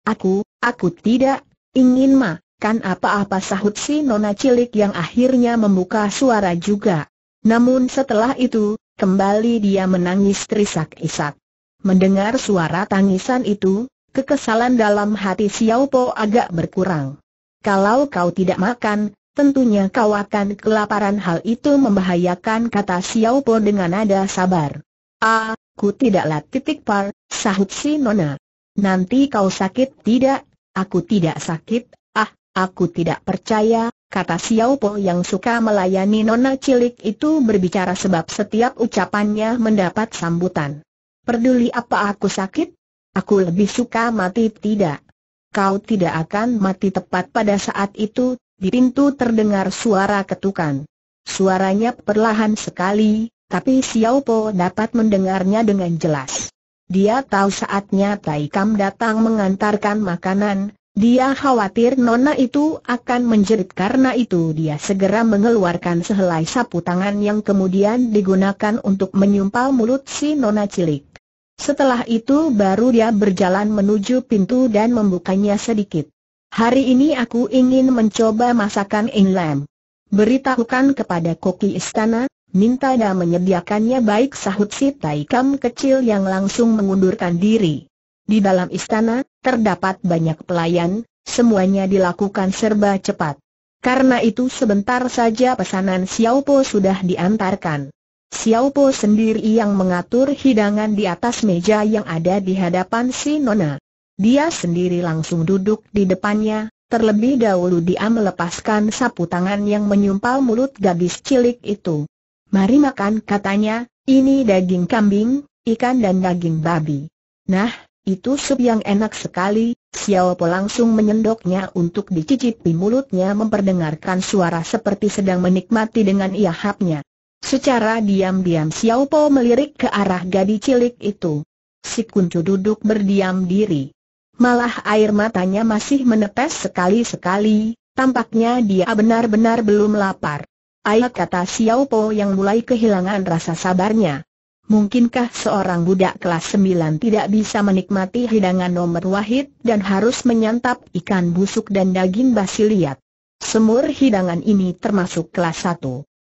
Speaker 1: Aku, aku tidak, ingin makan apa-apa sahut si nona cilik yang akhirnya membuka suara juga. Namun setelah itu, kembali dia menangis terisak-isak. Mendengar suara tangisan itu, kekesalan dalam hati Xiao Po agak berkurang. Kalau kau tidak makan, tentunya kau akan kelaparan hal itu membahayakan kata Xiao Po dengan nada sabar. Ah, ku tidaklah titik par, sahut si Nona. Nanti kau sakit tidak? Aku tidak sakit, ah, aku tidak percaya, kata Xiao Po yang suka melayani Nona cilik itu berbicara sebab setiap ucapannya mendapat sambutan. Peduli apa aku sakit? Aku lebih suka mati tidak. Kau tidak akan mati tepat pada saat itu, di pintu terdengar suara ketukan. Suaranya perlahan sekali, tapi Xiao Po dapat mendengarnya dengan jelas. Dia tahu saatnya Tai Kam datang mengantarkan makanan, dia khawatir nona itu akan menjerit karena itu dia segera mengeluarkan sehelai sapu tangan yang kemudian digunakan untuk menyumpal mulut si nona cilik. Setelah itu baru dia berjalan menuju pintu dan membukanya sedikit. Hari ini aku ingin mencoba masakan inlam. Beritahukan kepada koki istana, minta dia menyediakannya baik sahut si Taikam kecil yang langsung mengundurkan diri. Di dalam istana, terdapat banyak pelayan, semuanya dilakukan serba cepat. Karena itu sebentar saja pesanan Xiao Po sudah diantarkan. Xiao Po sendiri yang mengatur hidangan di atas meja yang ada di hadapan si Nona. Dia sendiri langsung duduk di depannya, terlebih dahulu dia melepaskan sapu tangan yang menyumpal mulut gadis cilik itu. Mari makan katanya, ini daging kambing, ikan dan daging babi. Nah, itu sup yang enak sekali, Xiao Po langsung menyendoknya untuk dicicipi mulutnya memperdengarkan suara seperti sedang menikmati dengan iahapnya. Secara diam-diam Xiao Po melirik ke arah gadis cilik itu. Si Kuncu duduk berdiam diri. Malah air matanya masih menetes sekali-sekali, tampaknya dia benar-benar belum lapar. Ayat kata Xiao Po yang mulai kehilangan rasa sabarnya. Mungkinkah seorang budak kelas 9 tidak bisa menikmati hidangan nomor wahid dan harus menyantap ikan busuk dan daging basiliat? Semur hidangan ini termasuk kelas 1.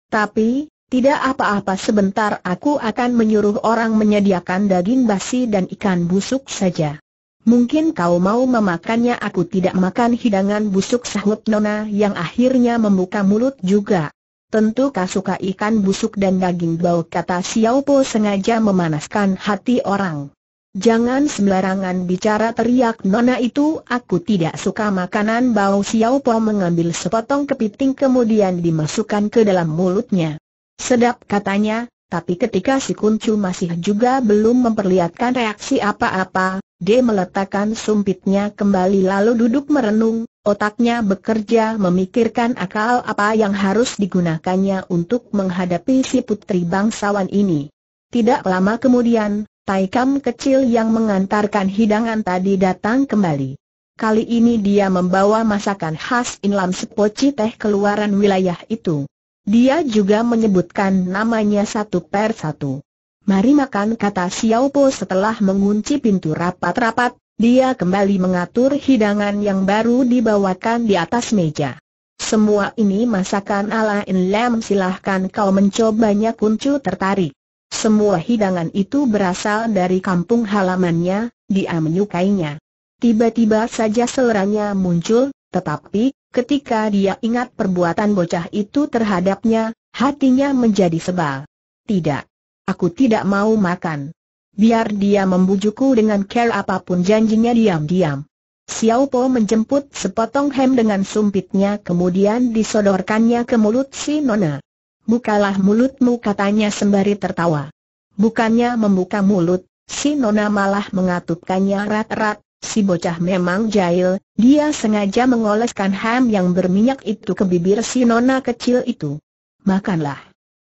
Speaker 1: Tapi, tidak apa-apa sebentar aku akan menyuruh orang menyediakan daging basi dan ikan busuk saja. Mungkin kau mau memakannya aku tidak makan hidangan busuk sahut Nona yang akhirnya membuka mulut juga. Tentu kau suka ikan busuk dan daging bau kata Xiao Po sengaja memanaskan hati orang. Jangan sembarangan bicara teriak Nona itu aku tidak suka makanan bau Xiao Po mengambil sepotong kepiting kemudian dimasukkan ke dalam mulutnya. Sedap katanya, tapi ketika si kuncu masih juga belum memperlihatkan reaksi apa-apa, dia meletakkan sumpitnya kembali lalu duduk merenung, otaknya bekerja memikirkan akal apa yang harus digunakannya untuk menghadapi si putri bangsawan ini. Tidak lama kemudian, Taikam kecil yang mengantarkan hidangan tadi datang kembali. Kali ini dia membawa masakan khas Inlam Sepoci teh keluaran wilayah itu. Dia juga menyebutkan namanya satu per satu. Mari makan kata Xiao Po setelah mengunci pintu rapat-rapat, dia kembali mengatur hidangan yang baru dibawakan di atas meja. Semua ini masakan ala In Lam silahkan kau mencobanya kuncu tertarik. Semua hidangan itu berasal dari kampung halamannya, dia menyukainya. Tiba-tiba saja seleranya muncul, tetapi, Ketika dia ingat perbuatan bocah itu terhadapnya, hatinya menjadi sebal. Tidak. Aku tidak mau makan. Biar dia membujukku dengan care apapun janjinya diam-diam. Xiao Po menjemput sepotong hem dengan sumpitnya kemudian disodorkannya ke mulut si Nona. Bukalah mulutmu katanya sembari tertawa. Bukannya membuka mulut, si Nona malah mengatupkannya rat-rat, Si bocah memang jahil, dia sengaja mengoleskan ham yang berminyak itu ke bibir si nona kecil itu. Makanlah.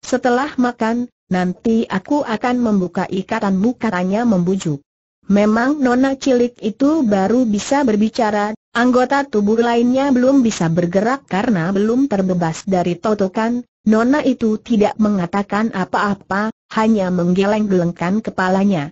Speaker 1: Setelah makan, nanti aku akan membuka ikatanmu katanya membujuk. Memang nona cilik itu baru bisa berbicara, anggota tubuh lainnya belum bisa bergerak karena belum terbebas dari totokan, nona itu tidak mengatakan apa-apa, hanya menggeleng-gelengkan kepalanya.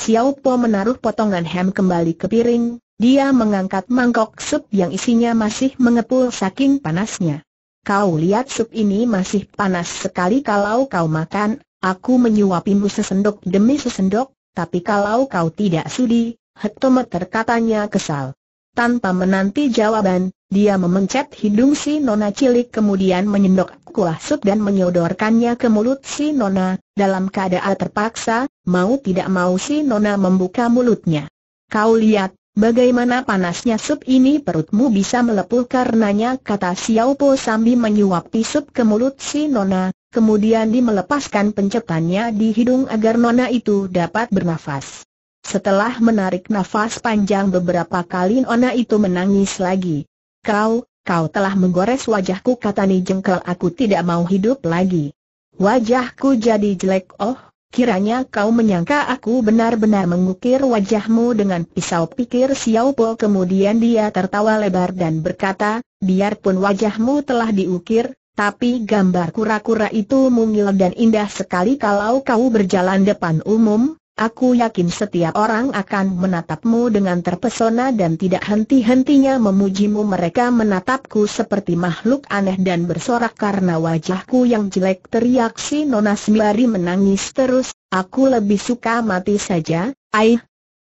Speaker 1: Xiao Po menaruh potongan hem kembali ke piring, dia mengangkat mangkok sup yang isinya masih mengepul saking panasnya. Kau lihat sup ini masih panas sekali kalau kau makan, aku menyuapimu sesendok demi sesendok, tapi kalau kau tidak sudi, hetometer katanya kesal. Tanpa menanti jawaban, dia memencet hidung si nona cilik kemudian menyendok kuah sup dan menyodorkannya ke mulut si nona, dalam keadaan terpaksa, mau tidak mau si nona membuka mulutnya. Kau lihat, bagaimana panasnya sup ini perutmu bisa melepuh karenanya kata Xiao Po sambil menyuapi sup ke mulut si nona, kemudian dimelepaskan pencetannya di hidung agar nona itu dapat bernafas. Setelah menarik nafas panjang beberapa kali Nona itu menangis lagi. Kau, kau telah menggores wajahku kata Ni Jengkel aku tidak mau hidup lagi. Wajahku jadi jelek oh, kiranya kau menyangka aku benar-benar mengukir wajahmu dengan pisau pikir Xiao Po kemudian dia tertawa lebar dan berkata, biarpun wajahmu telah diukir, tapi gambar kura-kura itu mungil dan indah sekali kalau kau berjalan depan umum, Aku yakin setiap orang akan menatapmu dengan terpesona dan tidak henti-hentinya memujimu mereka menatapku seperti makhluk aneh dan bersorak karena wajahku yang jelek teriak si Nona Sembari menangis terus, aku lebih suka mati saja, aih.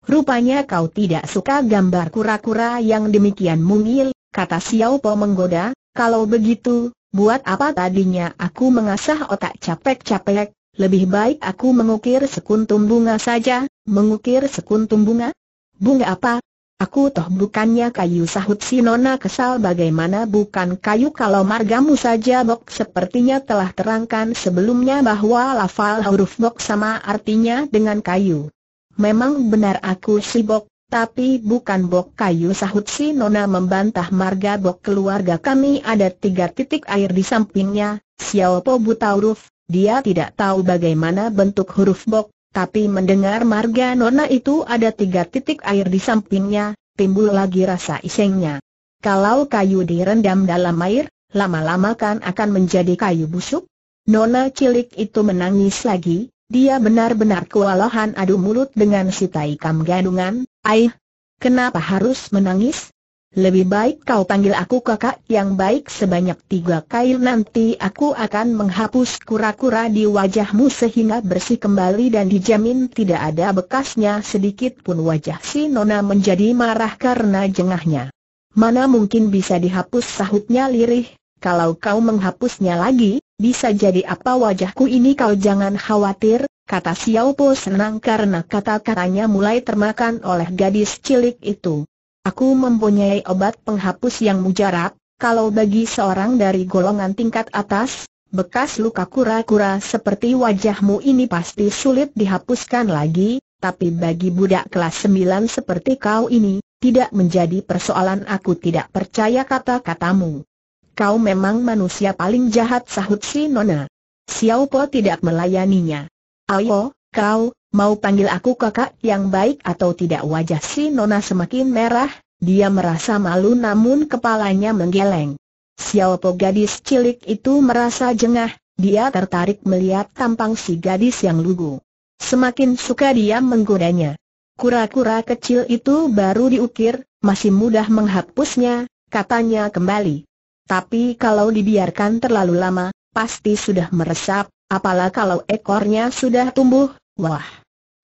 Speaker 1: Rupanya kau tidak suka gambar kura-kura yang demikian mungil, kata Xiao Po menggoda, kalau begitu, buat apa tadinya aku mengasah otak capek-capek, lebih baik aku mengukir sekuntum bunga saja, mengukir sekuntum bunga? Bunga apa? Aku toh bukannya kayu sahut si Nona kesal bagaimana bukan kayu kalau margamu saja bok sepertinya telah terangkan sebelumnya bahwa lafal huruf bok sama artinya dengan kayu. Memang benar aku si bok, tapi bukan bok kayu sahut si Nona membantah marga bok keluarga kami ada tiga titik air di sampingnya, siapa buta huruf, dia tidak tahu bagaimana bentuk huruf bok, tapi mendengar marga nona itu ada tiga titik air di sampingnya, timbul lagi rasa isengnya. Kalau kayu direndam dalam air, lama-lama kan akan menjadi kayu busuk? Nona cilik itu menangis lagi, dia benar-benar kewalahan adu mulut dengan si tai kam gadungan, aih, kenapa harus menangis? Lebih baik kau panggil aku kakak yang baik sebanyak tiga kali nanti aku akan menghapus kura-kura di wajahmu sehingga bersih kembali dan dijamin tidak ada bekasnya sedikit pun wajah si Nona menjadi marah karena jengahnya. Mana mungkin bisa dihapus sahutnya lirih, kalau kau menghapusnya lagi, bisa jadi apa wajahku ini kau jangan khawatir, kata Xiao Po senang karena kata-katanya mulai termakan oleh gadis cilik itu. Aku mempunyai obat penghapus yang mujarab, kalau bagi seorang dari golongan tingkat atas, bekas luka kura-kura seperti wajahmu ini pasti sulit dihapuskan lagi, tapi bagi budak kelas 9 seperti kau ini, tidak menjadi persoalan aku tidak percaya kata-katamu. Kau memang manusia paling jahat sahut si Nona. Xiao Po tidak melayaninya. Ayo, kau, Mau panggil aku kakak yang baik atau tidak wajah si Nona semakin merah, dia merasa malu namun kepalanya menggeleng. Xiao Po gadis cilik itu merasa jengah, dia tertarik melihat tampang si gadis yang lugu. Semakin suka dia menggodanya. Kura-kura kecil itu baru diukir, masih mudah menghapusnya, katanya kembali. Tapi kalau dibiarkan terlalu lama, pasti sudah meresap, apalah kalau ekornya sudah tumbuh, Wah!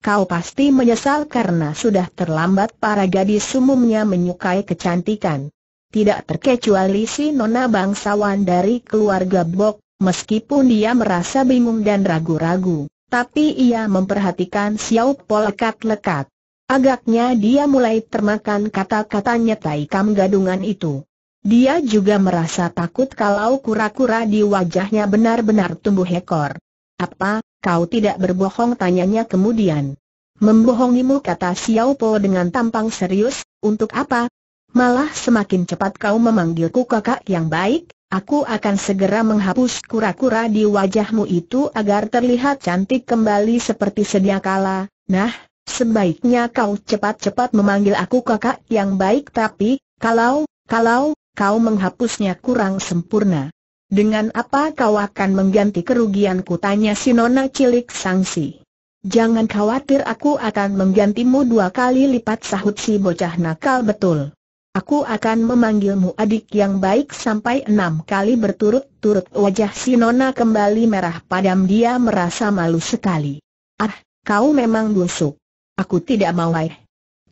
Speaker 1: Kau pasti menyesal karena sudah terlambat para gadis umumnya menyukai kecantikan. Tidak terkecuali si nona bangsawan dari keluarga Bok, meskipun dia merasa bingung dan ragu-ragu, tapi ia memperhatikan Xiao Po lekat-lekat. Agaknya dia mulai termakan kata-katanya Taikam gadungan itu. Dia juga merasa takut kalau kura-kura di wajahnya benar-benar tumbuh ekor. Apa, kau tidak berbohong tanyanya kemudian. Membohongimu kata Xiao Po dengan tampang serius, untuk apa? Malah semakin cepat kau memanggilku kakak yang baik, aku akan segera menghapus kura-kura di wajahmu itu agar terlihat cantik kembali seperti sedia kala. Nah, sebaiknya kau cepat-cepat memanggil aku kakak yang baik tapi, kalau, kalau, kau menghapusnya kurang sempurna. Dengan apa kau akan mengganti kerugianku tanya si nona cilik sangsi. Jangan khawatir aku akan menggantimu dua kali lipat sahut si bocah nakal betul. Aku akan memanggilmu adik yang baik sampai enam kali berturut-turut wajah si nona kembali merah padam dia merasa malu sekali. Ah, kau memang busuk. Aku tidak mau eh.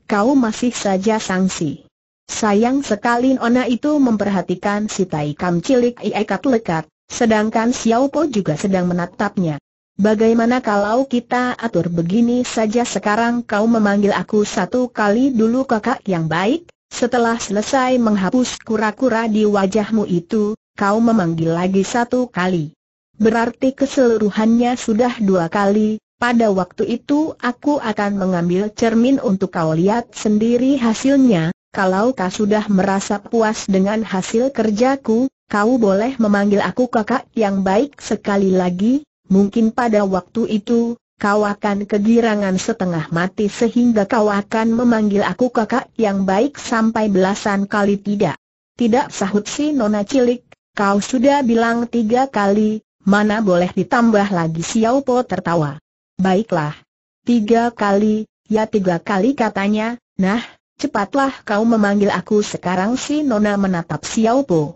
Speaker 1: Kau masih saja sangsi. Sayang sekali Nona itu memperhatikan si Taikam cilik Iekat lekat, sedangkan Xiao Po juga sedang menatapnya. Bagaimana kalau kita atur begini saja sekarang kau memanggil aku satu kali dulu kakak yang baik, setelah selesai menghapus kura-kura di wajahmu itu, kau memanggil lagi satu kali. Berarti keseluruhannya sudah dua kali, pada waktu itu aku akan mengambil cermin untuk kau lihat sendiri hasilnya, kalau kau sudah merasa puas dengan hasil kerjaku, kau boleh memanggil aku kakak yang baik sekali lagi, mungkin pada waktu itu, kau akan kegirangan setengah mati sehingga kau akan memanggil aku kakak yang baik sampai belasan kali tidak. Tidak sahut si nona cilik, kau sudah bilang tiga kali, mana boleh ditambah lagi Xiao si Po tertawa. Baiklah. Tiga kali, ya tiga kali katanya, nah Cepatlah kau memanggil aku sekarang si Nona menatap Xiao Po.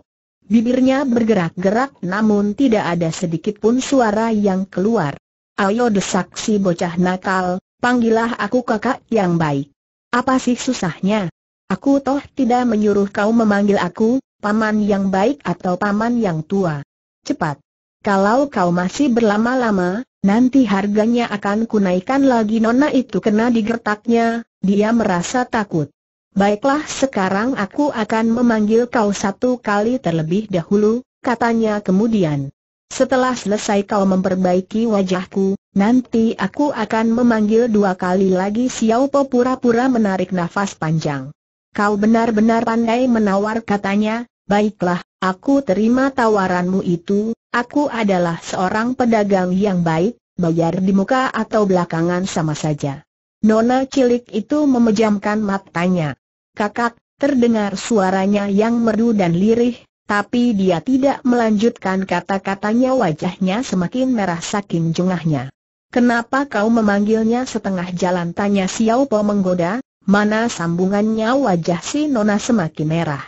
Speaker 1: Bibirnya bergerak-gerak namun tidak ada sedikit pun suara yang keluar. Ayo desak si bocah nakal, panggillah aku kakak yang baik. Apa sih susahnya? Aku toh tidak menyuruh kau memanggil aku, paman yang baik atau paman yang tua. Cepat. Kalau kau masih berlama-lama, nanti harganya akan kunaikan lagi nona itu kena digertaknya, dia merasa takut. Baiklah sekarang aku akan memanggil kau satu kali terlebih dahulu, katanya kemudian. Setelah selesai kau memperbaiki wajahku, nanti aku akan memanggil dua kali lagi Xiao Po pura-pura menarik nafas panjang. Kau benar-benar pandai menawar katanya, baiklah, aku terima tawaranmu itu, aku adalah seorang pedagang yang baik, bayar di muka atau belakangan sama saja. Nona cilik itu memejamkan matanya. Kakak, terdengar suaranya yang merdu dan lirih, tapi dia tidak melanjutkan kata-katanya wajahnya semakin merah saking jengahnya. Kenapa kau memanggilnya setengah jalan tanya Xiao Po menggoda, mana sambungannya wajah si Nona semakin merah.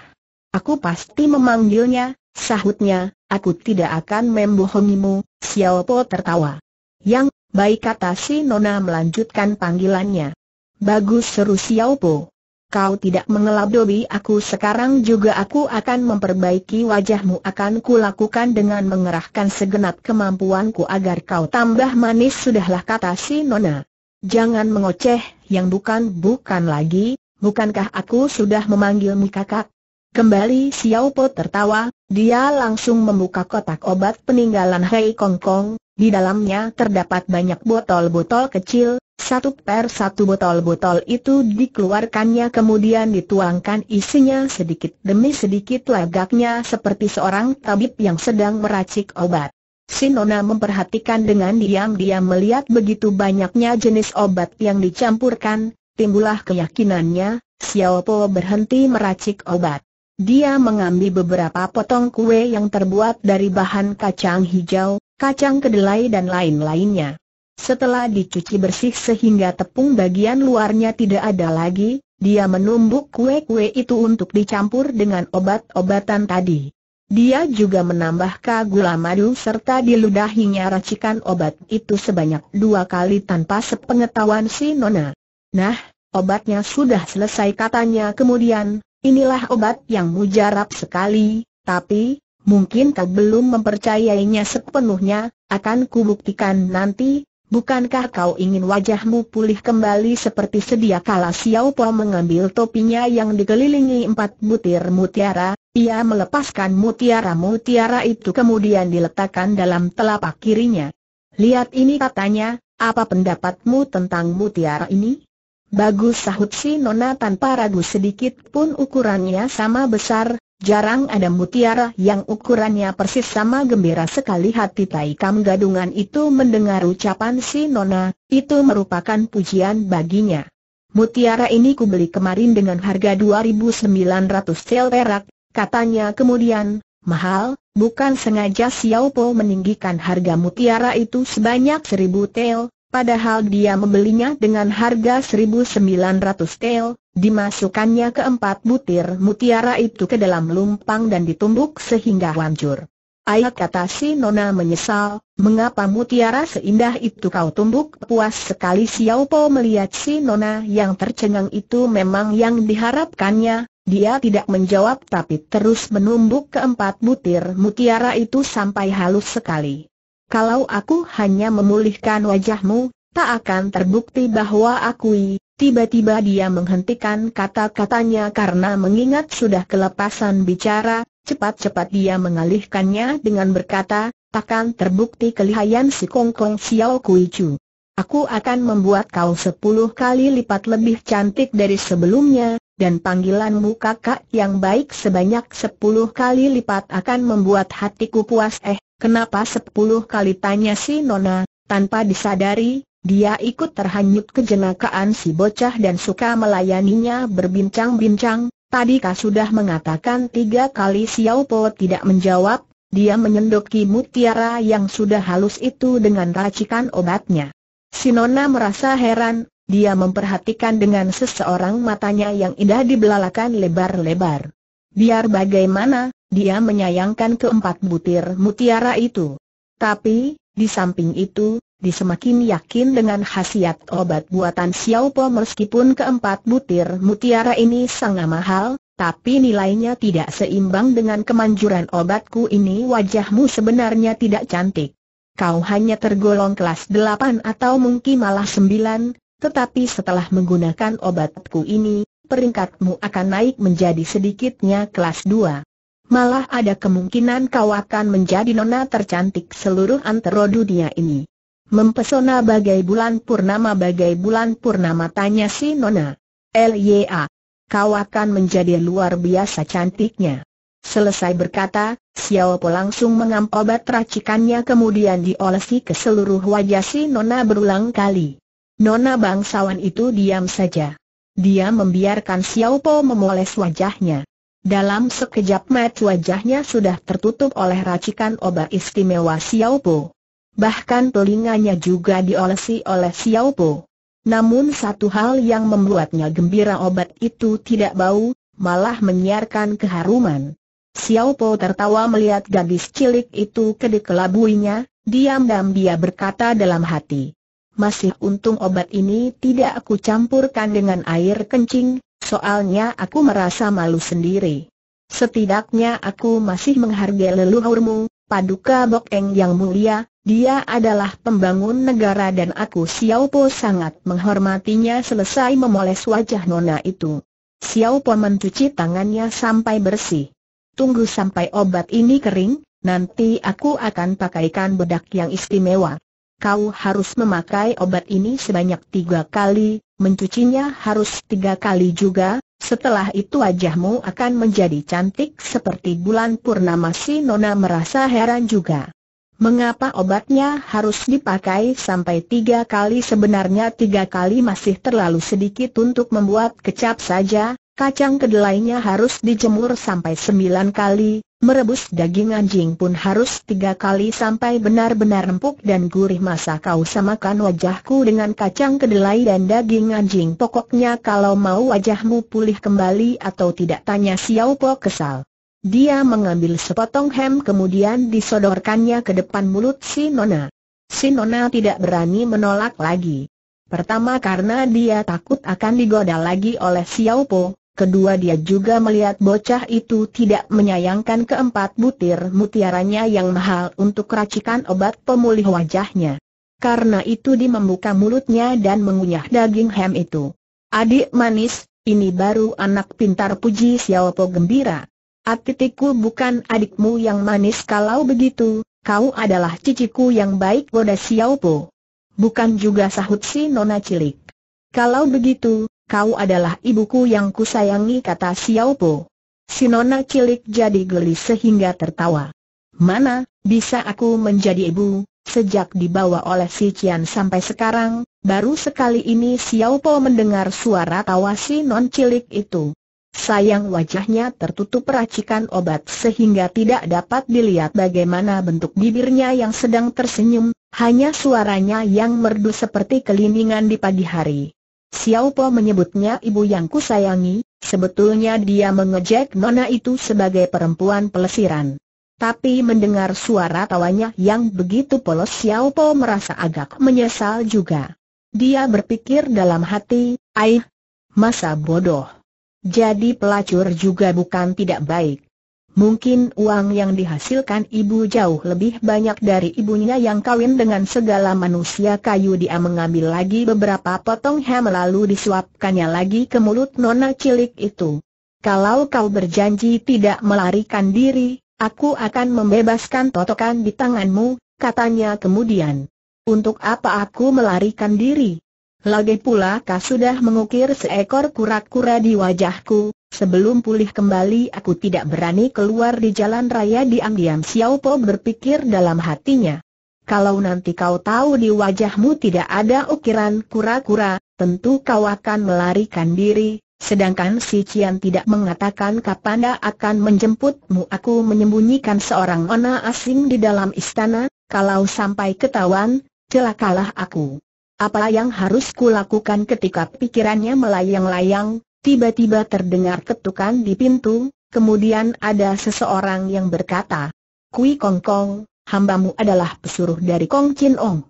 Speaker 1: Aku pasti memanggilnya, sahutnya, aku tidak akan membohongimu, Xiao Po tertawa. Yang Baik kata si Nona melanjutkan panggilannya. Bagus seru Xiao Po. Kau tidak Dobi. aku sekarang juga aku akan memperbaiki wajahmu akan kulakukan dengan mengerahkan segenap kemampuanku agar kau tambah manis sudahlah kata si Nona. Jangan mengoceh, yang bukan-bukan lagi, bukankah aku sudah memanggilmu kakak? Kembali Xiao Po tertawa, dia langsung membuka kotak obat peninggalan Hei Kong Kong, di dalamnya terdapat banyak botol-botol kecil, satu per satu botol-botol itu dikeluarkannya kemudian dituangkan isinya sedikit demi sedikit lagaknya seperti seorang tabib yang sedang meracik obat. Sinona memperhatikan dengan diam-diam melihat begitu banyaknya jenis obat yang dicampurkan, timbullah keyakinannya, Xiao Po berhenti meracik obat. Dia mengambil beberapa potong kue yang terbuat dari bahan kacang hijau, kacang kedelai dan lain-lainnya. Setelah dicuci bersih sehingga tepung bagian luarnya tidak ada lagi, dia menumbuk kue-kue itu untuk dicampur dengan obat-obatan tadi. Dia juga menambahkan gula madu serta diludahinya racikan obat itu sebanyak dua kali tanpa sepengetahuan si Nona. Nah, obatnya sudah selesai katanya kemudian, Inilah obat yang mujarab sekali, tapi, mungkin kau belum mempercayainya sepenuhnya, akan kubuktikan nanti, bukankah kau ingin wajahmu pulih kembali seperti sedia kala Xiao Po mengambil topinya yang dikelilingi empat butir mutiara, ia melepaskan mutiara-mutiara itu kemudian diletakkan dalam telapak kirinya. Lihat ini katanya, apa pendapatmu tentang mutiara ini? Bagus sahut si Nona tanpa ragu sedikit pun ukurannya sama besar, jarang ada mutiara yang ukurannya persis sama gembira sekali hati Tai gadungan itu mendengar ucapan si Nona, itu merupakan pujian baginya. Mutiara ini kubeli kemarin dengan harga 2.900 sel perak, katanya kemudian, mahal, bukan sengaja Xiao meninggikan harga mutiara itu sebanyak 1.000 tel, Padahal dia membelinya dengan harga 1.900 tel, dimasukkannya keempat butir mutiara itu ke dalam lumpang dan ditumbuk sehingga hancur. Ayat kata si Nona menyesal, mengapa mutiara seindah itu kau tumbuk puas sekali Xiao Po melihat si Nona yang tercengang itu memang yang diharapkannya, dia tidak menjawab tapi terus menumbuk keempat butir mutiara itu sampai halus sekali. Kalau aku hanya memulihkan wajahmu, tak akan terbukti bahwa aku Tiba-tiba dia menghentikan kata-katanya karena mengingat sudah kelepasan bicara, cepat-cepat dia mengalihkannya dengan berkata, takkan terbukti kelihayan si kongkong Kong Xiao Kui Chu. Aku akan membuat kau sepuluh kali lipat lebih cantik dari sebelumnya, dan panggilanmu kakak yang baik sebanyak sepuluh kali lipat akan membuat hatiku puas eh. Kenapa sepuluh kali tanya si Nona, tanpa disadari, dia ikut terhanyut kejenakaan si bocah dan suka melayaninya berbincang-bincang, Tadi tadikah sudah mengatakan tiga kali Xiao Po tidak menjawab, dia menyendoki mutiara yang sudah halus itu dengan racikan obatnya. Si Nona merasa heran, dia memperhatikan dengan seseorang matanya yang indah dibelalakan lebar-lebar. Biar bagaimana, dia menyayangkan keempat butir mutiara itu. Tapi, di samping itu, disemakin yakin dengan khasiat obat buatan Xiao Po meskipun keempat butir mutiara ini sangat mahal, tapi nilainya tidak seimbang dengan kemanjuran obatku ini wajahmu sebenarnya tidak cantik. Kau hanya tergolong kelas delapan atau mungkin malah sembilan. tetapi setelah menggunakan obatku ini, peringkatmu akan naik menjadi sedikitnya kelas 2. Malah ada kemungkinan kau akan menjadi nona tercantik seluruh antero dunia ini. Mempesona bagai bulan purnama bagai bulan purnama tanya si nona. L.Y.A. Kau akan menjadi luar biasa cantiknya. Selesai berkata, Xiao Po langsung mengampobat racikannya kemudian diolesi ke seluruh wajah si nona berulang kali. Nona bangsawan itu diam saja dia membiarkan Xiao Po memoles wajahnya. Dalam sekejap mata wajahnya sudah tertutup oleh racikan obat istimewa Xiao Po. Bahkan telinganya juga diolesi oleh Xiao Po. Namun satu hal yang membuatnya gembira obat itu tidak bau, malah menyiarkan keharuman. Xiao Po tertawa melihat gadis cilik itu kedekelabuinya, diam-diam dia berkata dalam hati masih untung obat ini tidak aku campurkan dengan air kencing, soalnya aku merasa malu sendiri. Setidaknya aku masih menghargai leluhurmu, Paduka Bokeng yang mulia, dia adalah pembangun negara dan aku Xiao Po sangat menghormatinya selesai memoles wajah nona itu. Xiao Po mencuci tangannya sampai bersih. Tunggu sampai obat ini kering, nanti aku akan pakaikan bedak yang istimewa kau harus memakai obat ini sebanyak tiga kali, mencucinya harus tiga kali juga, setelah itu wajahmu akan menjadi cantik seperti bulan purnama si Nona merasa heran juga. Mengapa obatnya harus dipakai sampai tiga kali sebenarnya tiga kali masih terlalu sedikit untuk membuat kecap saja, Kacang kedelainya harus dijemur sampai sembilan kali, merebus daging anjing pun harus tiga kali sampai benar-benar empuk dan gurih masa kau samakan wajahku dengan kacang kedelai dan daging anjing pokoknya kalau mau wajahmu pulih kembali atau tidak tanya Xiao Po kesal. Dia mengambil sepotong hem kemudian disodorkannya ke depan mulut si Nona. Si Nona tidak berani menolak lagi. Pertama karena dia takut akan digoda lagi oleh Xiao Po, kedua dia juga melihat bocah itu tidak menyayangkan keempat butir mutiaranya yang mahal untuk racikan obat pemulih wajahnya. Karena itu dia membuka mulutnya dan mengunyah daging ham itu. Adik manis, ini baru anak pintar puji Xiaopo gembira. Atitiku bukan adikmu yang manis kalau begitu, kau adalah ciciku yang baik goda Xiaopo. Bukan juga sahut si nona cilik. Kalau begitu, kau adalah ibuku yang kusayangi kata Xiao Po. Si nona cilik jadi geli sehingga tertawa. Mana, bisa aku menjadi ibu, sejak dibawa oleh si Cian sampai sekarang, baru sekali ini Xiao Po mendengar suara tawa si non cilik itu. Sayang wajahnya tertutup racikan obat sehingga tidak dapat dilihat bagaimana bentuk bibirnya yang sedang tersenyum, hanya suaranya yang merdu seperti keliningan di pagi hari. Xiao Po menyebutnya ibu yang kusayangi, sebetulnya dia mengejek nona itu sebagai perempuan pelesiran. Tapi mendengar suara tawanya yang begitu polos Xiao Po merasa agak menyesal juga. Dia berpikir dalam hati, aih, masa bodoh. Jadi pelacur juga bukan tidak baik. Mungkin uang yang dihasilkan ibu jauh lebih banyak dari ibunya yang kawin dengan segala manusia kayu Dia mengambil lagi beberapa potong ham lalu disuapkannya lagi ke mulut nona cilik itu Kalau kau berjanji tidak melarikan diri, aku akan membebaskan totokan di tanganmu, katanya kemudian Untuk apa aku melarikan diri? Lagi pula kau sudah mengukir seekor kura-kura di wajahku, Sebelum pulih kembali aku tidak berani keluar di jalan raya diam-diam Xiao Po berpikir dalam hatinya. Kalau nanti kau tahu di wajahmu tidak ada ukiran kura-kura, tentu kau akan melarikan diri, sedangkan si Cian tidak mengatakan kapan dia akan menjemputmu. Aku menyembunyikan seorang ona asing di dalam istana, kalau sampai ketahuan, celakalah aku. Apa yang harus kulakukan ketika pikirannya melayang-layang, Tiba-tiba terdengar ketukan di pintu, kemudian ada seseorang yang berkata, Kui Kong Kong, hambamu adalah pesuruh dari Kong Chin Ong.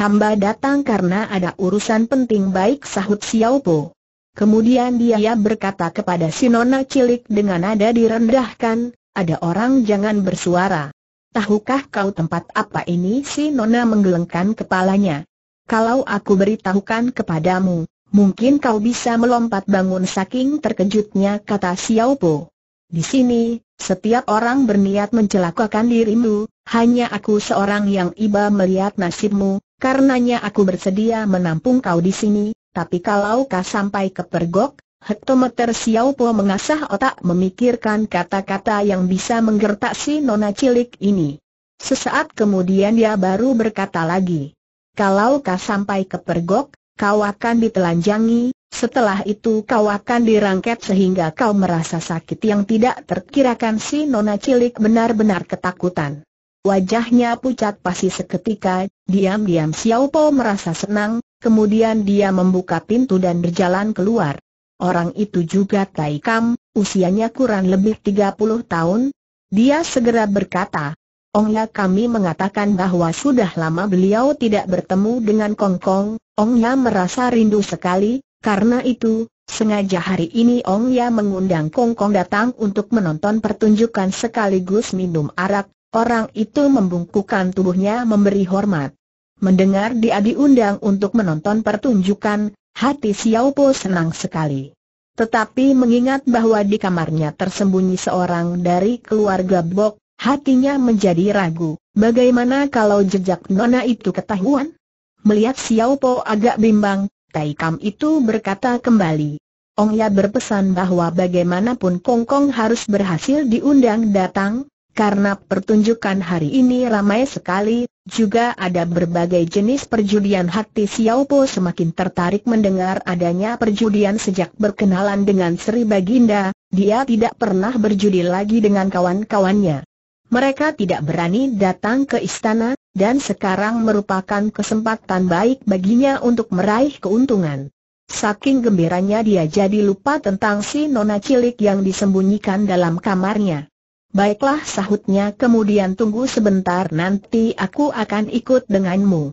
Speaker 1: Hamba datang karena ada urusan penting baik sahut Xiao Po. Kemudian dia berkata kepada si nona cilik dengan nada direndahkan, ada orang jangan bersuara. Tahukah kau tempat apa ini? Si nona menggelengkan kepalanya. Kalau aku beritahukan kepadamu, Mungkin kau bisa melompat bangun saking terkejutnya kata Xiao Po. Di sini, setiap orang berniat mencelakakan dirimu, hanya aku seorang yang iba melihat nasibmu, karenanya aku bersedia menampung kau di sini, tapi kalau kau sampai ke kepergok, hektometer Xiao Po mengasah otak memikirkan kata-kata yang bisa menggertak si nona cilik ini. Sesaat kemudian dia baru berkata lagi. Kalau kau sampai ke pergok kau akan ditelanjangi, setelah itu kau akan dirangket sehingga kau merasa sakit yang tidak terkirakan si nona cilik benar-benar ketakutan. Wajahnya pucat pasti seketika, diam-diam Xiao Po merasa senang, kemudian dia membuka pintu dan berjalan keluar. Orang itu juga Tai Kam, usianya kurang lebih 30 tahun. Dia segera berkata, Ong Ya kami mengatakan bahwa sudah lama beliau tidak bertemu dengan Kong Kong, Ong Ya merasa rindu sekali, karena itu, sengaja hari ini Ong Ya mengundang Kong Kong datang untuk menonton pertunjukan sekaligus minum arak, orang itu membungkukan tubuhnya memberi hormat. Mendengar dia diundang untuk menonton pertunjukan, hati Xiao Po senang sekali. Tetapi mengingat bahwa di kamarnya tersembunyi seorang dari keluarga Bok, Hatinya menjadi ragu, bagaimana kalau jejak Nona itu ketahuan? Melihat Xiao Po agak bimbang, Tai Kam itu berkata kembali. Ong Ya berpesan bahwa bagaimanapun Kong Kong harus berhasil diundang datang, karena pertunjukan hari ini ramai sekali, juga ada berbagai jenis perjudian hati Xiao Po semakin tertarik mendengar adanya perjudian sejak berkenalan dengan Sri Baginda, dia tidak pernah berjudi lagi dengan kawan-kawannya mereka tidak berani datang ke istana, dan sekarang merupakan kesempatan baik baginya untuk meraih keuntungan. Saking gembiranya dia jadi lupa tentang si nona cilik yang disembunyikan dalam kamarnya. Baiklah sahutnya kemudian tunggu sebentar nanti aku akan ikut denganmu.